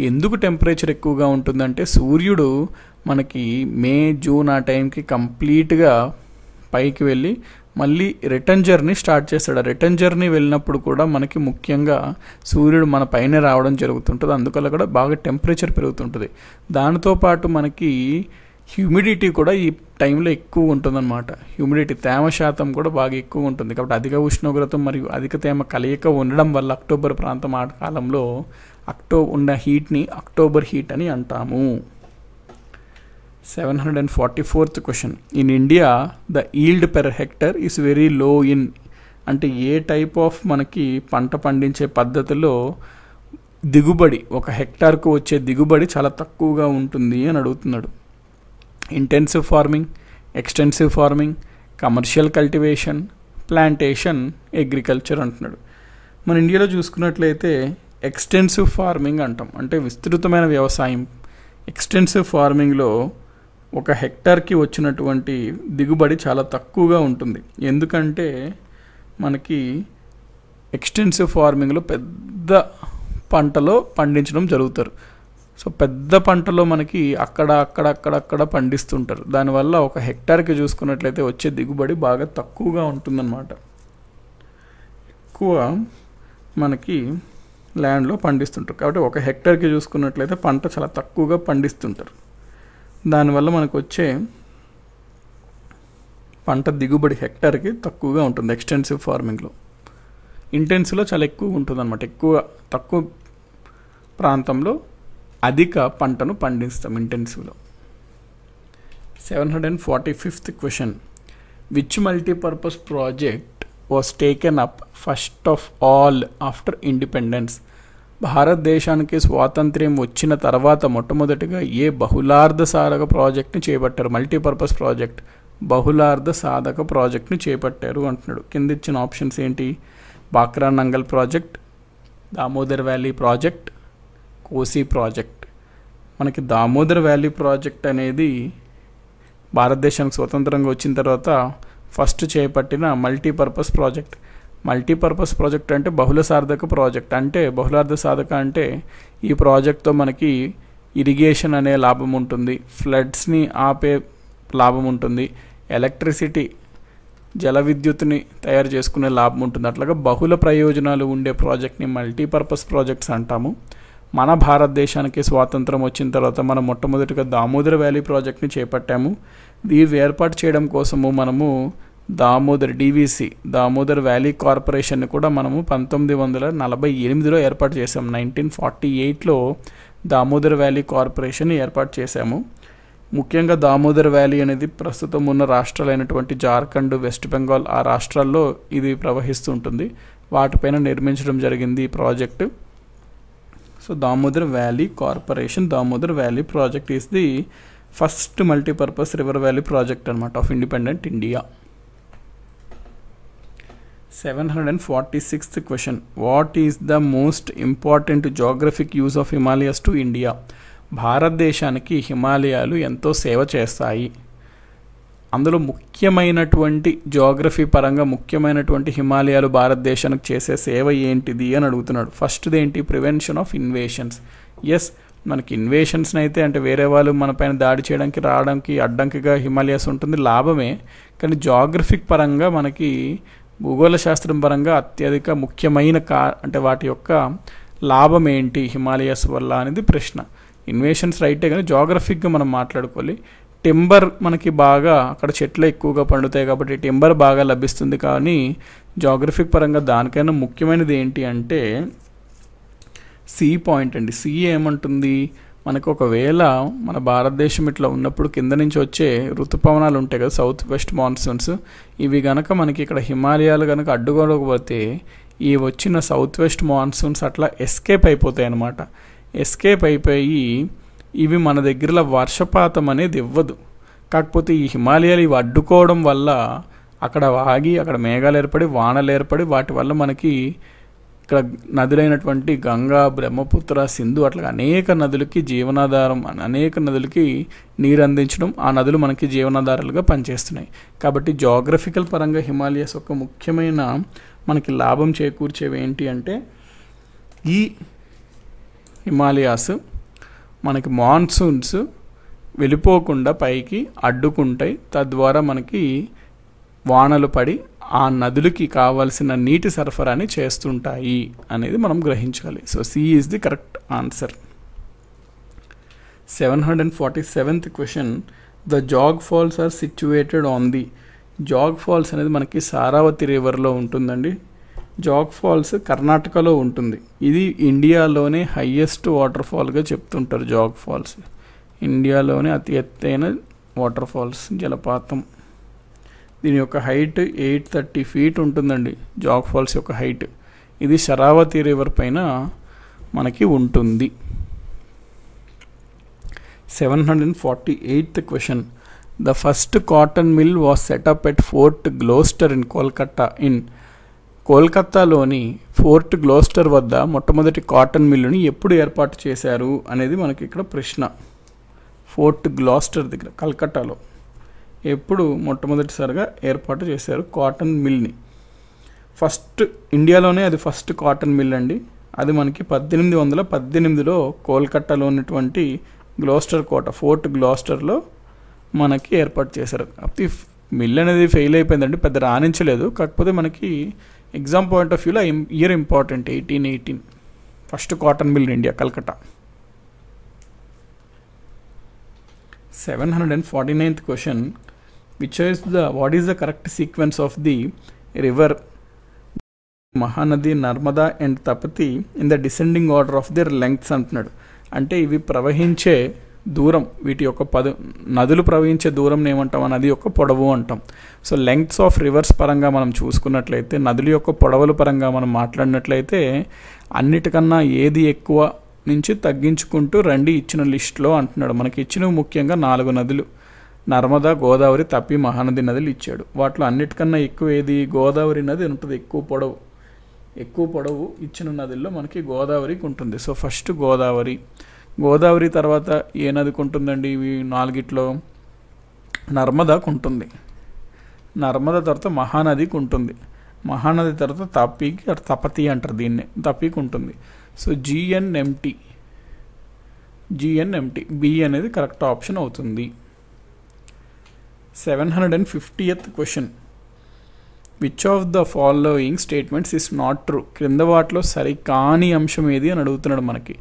ఎందుకు టెంపరేచర్ ఎక్కువగా ఉంటుందంటే సూర్యుడు మనకి మే జూన్ ఆ టైంకి కంప్లీట్గా పైకి వెళ్ళి మళ్ళీ రిటర్న్ జర్నీ స్టార్ట్ చేస్తాడు రిటర్న్ జర్నీ వెళ్ళినప్పుడు కూడా మనకి ముఖ్యంగా సూర్యుడు మన పైన రావడం జరుగుతుంటుంది అందుకల్ల కూడా బాగా టెంపరేచర్ పెరుగుతుంటుంది దానితో పాటు మనకి హ్యూమిడిటీ కూడా ఈ టైంలో ఎక్కువ ఉంటుందన్నమాట హ్యూమిడిటీ తేమ శాతం కూడా బాగా ఎక్కువ ఉంటుంది కాబట్టి అధిక ఉష్ణోగ్రత మరియు అధిక తేమ కలయిక ఉండడం వల్ల అక్టోబర్ ప్రాంతం ఆ కాలంలో అక్టో ఉన్న హీట్ని అక్టోబర్ హీట్ అని అంటాము seven hundred and forty fourth question in India the yield per hectare is very low in అంటే ఏ టైప్ ఆఫ్ మనకి పంట పండించే పద్ధతిలో దిగుబడి ఒక హెక్టార్కు వచ్చే దిగుబడి చాలా తక్కువగా ఉంటుంది అని అడుగుతున్నాడు intensive farming extensive farming commercial cultivation plantation agriculture అంటున్నాడు మన ఇండియాలో చూసుకున్నట్లయితే ఎక్స్టెన్సివ్ ఫార్మింగ్ అంటాం అంటే విస్తృతమైన వ్యవసాయం ఎక్స్టెన్సివ్ ఫార్మింగ్లో ఒక హెక్టార్కి వచ్చినటువంటి దిగుబడి చాలా తక్కువగా ఉంటుంది ఎందుకంటే మనకి ఎక్స్టెన్సివ్ ఫార్మింగ్లో పెద్ద పంటలో పండించడం జరుగుతారు సో పెద్ద పంటలో మనకి అక్కడ అక్కడ అక్కడ అక్కడ పండిస్తుంటారు దానివల్ల ఒక హెక్టార్కి చూసుకున్నట్లయితే వచ్చే దిగుబడి బాగా తక్కువగా ఉంటుందన్నమాట ఎక్కువ మనకి ల్యాండ్లో పండిస్తుంటారు కాబట్టి ఒక హెక్టార్కి చూసుకున్నట్లయితే పంట చాలా తక్కువగా పండిస్తుంటారు దానివల్ల మనకు వచ్చే పంట దిగుబడి హెక్టార్కి తక్కువగా ఉంటుంది ఎక్స్టెన్సివ్ ఫార్మింగ్లో ఇంటెన్సివ్లో చాలా ఎక్కువ ఉంటుంది అనమాట ఎక్కువ తక్కువ ప్రాంతంలో అధిక పంటను పండిస్తాం ఇంటెన్సివ్లో seven hundred and forty fifth question which multipurpose project was taken up first of all after independence భారతదేశానికి స్వాతంత్ర్యం వచ్చిన తర్వాత మొట్టమొదటిగా ఏ బహుళార్ధ సాధక ప్రాజెక్ట్ని చేపట్టారు మల్టీపర్పస్ ప్రాజెక్ట్ బహుళార్ధ సాధక ప్రాజెక్ట్ని చేపట్టారు అంటున్నాడు కింద ఇచ్చిన ఆప్షన్స్ ఏంటి Bhakra Nangal project Damodar valley project Kosi project మనకి దామోదర్ వ్యాలీ ప్రాజెక్ట్ అనేది భారతదేశానికి స్వతంత్రంగా వచ్చిన తర్వాత ఫస్ట్ చేపట్టిన మల్టీపర్పస్ ప్రాజెక్ట్ మల్టీపర్పస్ ప్రాజెక్ట్ అంటే బహుళ సార్థక ప్రాజెక్ట్ అంటే బహుళార్థ సాధక అంటే ఈ ప్రాజెక్ట్తో మనకి ఇరిగేషన్ అనే లాభం ఉంటుంది ఫ్లడ్స్ని ఆపే లాభం ఉంటుంది ఎలక్ట్రిసిటీ జల విద్యుత్ని తయారు చేసుకునే లాభం ఉంటుంది అట్లాగా బహుళ ప్రయోజనాలు ఉండే ప్రాజెక్ట్ని మల్టీపర్పస్ ప్రాజెక్ట్స్ అంటాము మన భారతదేశానికి స్వాతంత్రం వచ్చిన తర్వాత మనం మొట్టమొదటిగా దామోదర వ్యాలీ ప్రాజెక్ట్ని చేపట్టాము దీవి ఏర్పాటు చేయడం కోసము మనము Damodar DVC Damodar valley corporation కూడా మనము పంతొమ్మిది వందల నలభై ఎనిమిదిలో ఏర్పాటు చేసాము నైన్టీన్ ఫార్టీ ఎయిట్లో దామోదర్ వ్యాలీ కార్పొరేషన్ ఏర్పాటు చేశాము ముఖ్యంగా దామోదర్ వ్యాలీ అనేది ప్రస్తుతం ఉన్న రాష్ట్రాలైనటువంటి జార్ఖండ్ వెస్ట్ బెంగాల్ ఆ రాష్ట్రాల్లో ఇది ప్రవహిస్తుంటుంది వాటిపైన నిర్మించడం జరిగింది ఈ project so Damodar valley corporation Damodar valley project is the first multipurpose river valley project అనమాట of independent India seven hundred and forty sixth question what is the most important geographic use of Himalayas to India భారతదేశానికి హిమాలయాలు ఎంతో సేవ చేస్తాయి అందులో ముఖ్యమైనటువంటి geography పరంగా ముఖ్యమైనటువంటి హిమాలయాలు భారతదేశానికి చేసే సేవ ఏంటిది అని అడుగుతున్నాడు ఫస్ట్ది ఏంటి ప్రివెన్షన్ ఆఫ్ ఇన్వేషన్స్ ఎస్ మనకి ఇన్వేషన్స్ని అయితే అంటే వేరే వాళ్ళు మన పైన దాడి చేయడానికి రావడానికి అడ్డంకిగా హిమాలయాస్ ఉంటుంది లాభమే కానీ జాగ్రఫిక్ పరంగా మనకి భూగోళ శాస్త్రం పరంగా అత్యధిక ముఖ్యమైన కా అంటే వాటి యొక్క లాభం ఏంటి హిమాలయాస్ వల్ల అనేది ప్రశ్న ఇన్వేషన్స్ రైటే కానీ జాగ్రఫిక్గా మనం మాట్లాడుకోవాలి టింబర్ మనకి బాగా అక్కడ చెట్లు ఎక్కువగా పండుతాయి కాబట్టి టింబర్ బాగా లభిస్తుంది కానీ జాగ్రఫిక్ పరంగా దానికైనా ముఖ్యమైనది ఏంటి అంటే సి పాయింట్ అండి సి ఏమంటుంది మనకు ఒకవేళ మన భారతదేశం ఇట్లా ఉన్నప్పుడు కింద నుంచి వచ్చే ఋతుపవనాలు ఉంటాయి కదా సౌత్ వెస్ట్ మాన్సూన్స్ ఇవి గనక మనకి ఇక్కడ హిమాలయాలు కనుక అడ్డుకోకపోతే ఈ వచ్చిన సౌత్ వెస్ట్ మాన్సూన్స్ అట్లా ఎస్కేప్ అయిపోతాయి అన్నమాట ఎస్కేప్ అయిపోయి ఇవి మన దగ్గరలో వర్షపాతం అనేది ఇవ్వదు కాకపోతే ఈ హిమాలయాలు ఇవి అడ్డుకోవడం వల్ల అక్కడ ఆగి అక్కడ మేఘాలు ఏర్పడి వానలు ఏర్పడి వాటి వల్ల మనకి ఇక్కడ నదులైనటువంటి గంగా బ్రహ్మపుత్ర సింధు అట్లా అనేక నదులకి జీవనాధారం అనేక నదులకి నీరు అందించడం ఆ నదులు మనకి జీవనాధారాలుగా పనిచేస్తున్నాయి కాబట్టి జాగ్రఫికల్ పరంగా హిమాలయస్ ఒక ముఖ్యమైన మనకి లాభం చేకూర్చేవి ఏంటి అంటే ఈ హిమాలయాస్ మనకి మాన్సూన్స్ వెళ్ళిపోకుండా పైకి అడ్డుకుంటాయి తద్వారా మనకి వానలు పడి ఆ నదులకి కావాల్సిన నీటి సరఫరాని చేస్తుంటాయి అనేది మనం గ్రహించాలి so C is the correct answer seven hundred and forty seventh question the Jog falls are situated on the Jog falls అనేది మనకి సారావతి రివర్లో ఉంటుందండి జాగ్ ఫాల్స్ కర్ణాటకలో ఉంటుంది ఇది ఇండియాలోనే హయ్యెస్ట్ వాటర్ ఫాల్గా చెప్తుంటారు జాగ్ ఫాల్స్ ఇండియాలోనే అతి ఎత్తైన వాటర్ ఫాల్స్ జలపాతం దీని యొక్క హైట్ ఎయిట్ థర్టీ ఫీట్ ఉంటుందండి జాగ్ ఫాల్స్ యొక్క హైట్ ఇది శరావతి రివర్ పైన మనకి ఉంటుంది seven hundred forty eighth question the first cotton mill was set up at Fort Gloster in Kolkata ఇన్ కోల్కత్తాలోని ఫోర్ట్ గ్లోస్టర్ వద్ద మొట్టమొదటి కాటన్ మిల్లుని ఎప్పుడు ఏర్పాటు చేశారు అనేది మనకి ఇక్కడ ప్రశ్న ఫోర్ట్ గ్లాస్టర్ దగ్గర కల్కట్టాలో ఎప్పుడు మొట్టమొదటిసారిగా ఏర్పాటు చేశారు కాటన్ మిల్ని ఫస్ట్ ఇండియాలోనే అది ఫస్ట్ కాటన్ మిల్ అండి అది మనకి పద్దెనిమిది వందల పద్దెనిమిదిలో కోల్కట్టాలో ఉన్నటువంటి గ్లోస్టర్ కోట ఫోర్ట్ గ్లోస్టర్లో మనకి ఏర్పాటు చేశారు అది మిల్ అనేది ఫెయిల్ అయిపోయిందండి పెద్ద రాణించలేదు కాకపోతే మనకి ఎగ్జామ్ పాయింట్ ఆఫ్ వ్యూలో year important eighteen eighteen first cotton mill India Calcutta seven hundred and forty ninth question which is the what is the correct sequence of the river Mahanadi Narmada and Tapti in the descending order of their lengths అంటున్నాడు అంటే ఇవి ప్రవహించే దూరం వీటి యొక్క పదు నదులు ప్రవహించే దూరం ఏమంటాం అన్నది ఒక పొడవు అంటాం సో లెంగ్త్స్ ఆఫ్ రివర్స్ పరంగా మనం చూసుకున్నట్లయితే నదుల యొక్క పొడవుల పరంగా మనం మాట్లాడినట్లయితే అన్నిటికన్నా ఏది ఎక్కువ నుంచి తగ్గించుకుంటూ రండి ఇచ్చిన లిస్ట్లో అంటున్నాడు మనకి ఇచ్చినవి ముఖ్యంగా నాలుగు నదులు నర్మదా గోదావరి తప్పి మహానది నదులు ఇచ్చాడు వాటిలో అన్నిటికన్నా ఎక్కువ ఏది గోదావరి నది ఉంటుంది ఎక్కువ పొడవు ఎక్కువ పొడవు ఇచ్చిన నదుల్లో మనకి గోదావరికి ఉంటుంది సో ఫస్ట్ గోదావరి గోదావరి తర్వాత ఏ నది ఉంటుందండి ఇవి నాలుగిట్లో నర్మదాకు ఉంటుంది నర్మదా తర్వాత మహానది ఉంటుంది మహానది తర్వాత తప్పికి తపతి అంటారు దీన్ని తప్పికి ఉంటుంది సో జిఎన్ఎంటి జిఎన్ఎంటి బి అనేది కరెక్ట్ ఆప్షన్ అవుతుంది seven hundred and fiftieth question which of the following statements is not true క్రింద వాటిలో సరికాని అంశం ఏది అని అడుగుతున్నాడు మనకి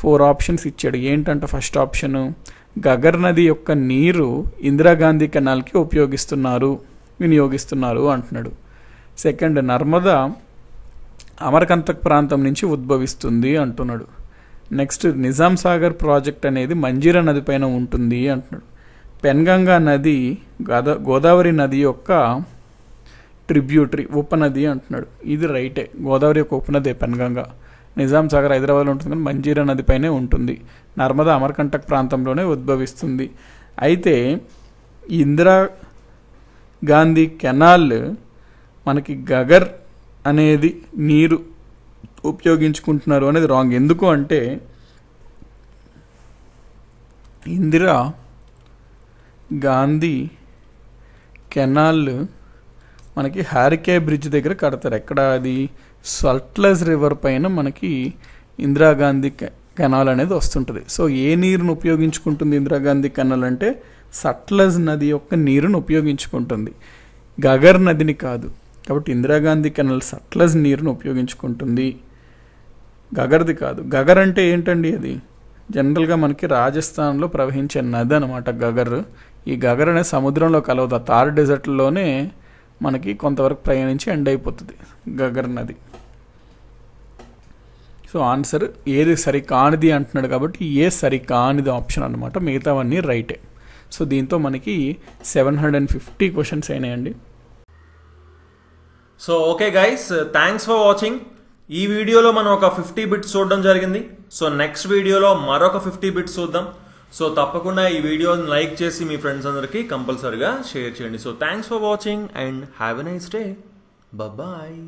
ఫోర్ ఆప్షన్స్ ఇచ్చాడు ఏంటంటే ఫస్ట్ ఆప్షను గగర్ నది యొక్క నీరు ఇందిరాగాంధీ కెనాల్కి ఉపయోగిస్తున్నారు వినియోగిస్తున్నారు అంటున్నాడు సెకండ్ నర్మదా అమరకంతక్ ప్రాంతం నుంచి ఉద్భవిస్తుంది అంటున్నాడు నెక్స్ట్ నిజాం సాగర్ ప్రాజెక్ట్ అనేది మంజీరా నది పైన ఉంటుంది అంటున్నాడు పెన్గంగా నది గోదా గోదావరి నది యొక్క ట్రిబ్యూటరీ ఉపనది అంటున్నాడు ఇది రైటే గోదావరి యొక్క ఉపనదే పెన్గంగా నిజాం సాగర్ హైదరాబాద్లో ఉంటుంది కానీ మంజీరా నదిపైనే ఉంటుంది నర్మదా అమర్కంటక్ ప్రాంతంలోనే ఉద్భవిస్తుంది అయితే ఇందిరా గాంధీ కెనాల్ మనకి గగర్ అనేది నీరు ఉపయోగించుకుంటున్నారు అనేది రాంగ్ ఎందుకు అంటే ఇందిరా గాంధీ కెనాల్ మనకి హ్యారికే బ్రిడ్జ్ దగ్గర కడతారు ఎక్కడ అది సల్ట్లెస్ రివర్ పైన మనకి ఇందిరాగాంధీ కెనాల్ అనేది వస్తుంటుంది సో ఏ నీరును ఉపయోగించుకుంటుంది ఇందిరాగాంధీ కెనాల్ అంటే సట్లెజ్ నది యొక్క నీరును ఉపయోగించుకుంటుంది గగర్ నదిని కాదు కాబట్టి ఇందిరాగాంధీ కెనాల్ సట్లెజ్ నీరును ఉపయోగించుకుంటుంది గగర్ది కాదు గగర్ అంటే ఏంటండి అది జనరల్గా మనకి రాజస్థాన్లో ప్రవహించే నది అనమాట గగర్ ఈ గగర్ అనే సముద్రంలో కలవదు థార్ డెజర్ట్లోనే మనకి కొంతవరకు ప్రయాణించి ఎండ్ అయిపోతుంది గగర్ నది సో ఆన్సర్ ఏది సరికానిది అంటున్నాడు కాబట్టి ఏ సరికానిది ఆప్షన్ అనమాట మిగతావన్నీ రైటే సో దీంతో మనకి seven hundred and fifty questions అయినాయండి so okay guys thanks for watching ఈ వీడియోలో మనం ఒక ఫిఫ్టీ బిట్స్ చూడడం జరిగింది సో నెక్స్ట్ వీడియోలో మరొక ఫిఫ్టీ బిట్స్ చూద్దాం సో తప్పకుండా ఈ వీడియోని లైక్ చేసి మీ ఫ్రెండ్స్ అందరికీ కంపల్సరీగా షేర్ చేయండి so thanks for watching and have a nice day bye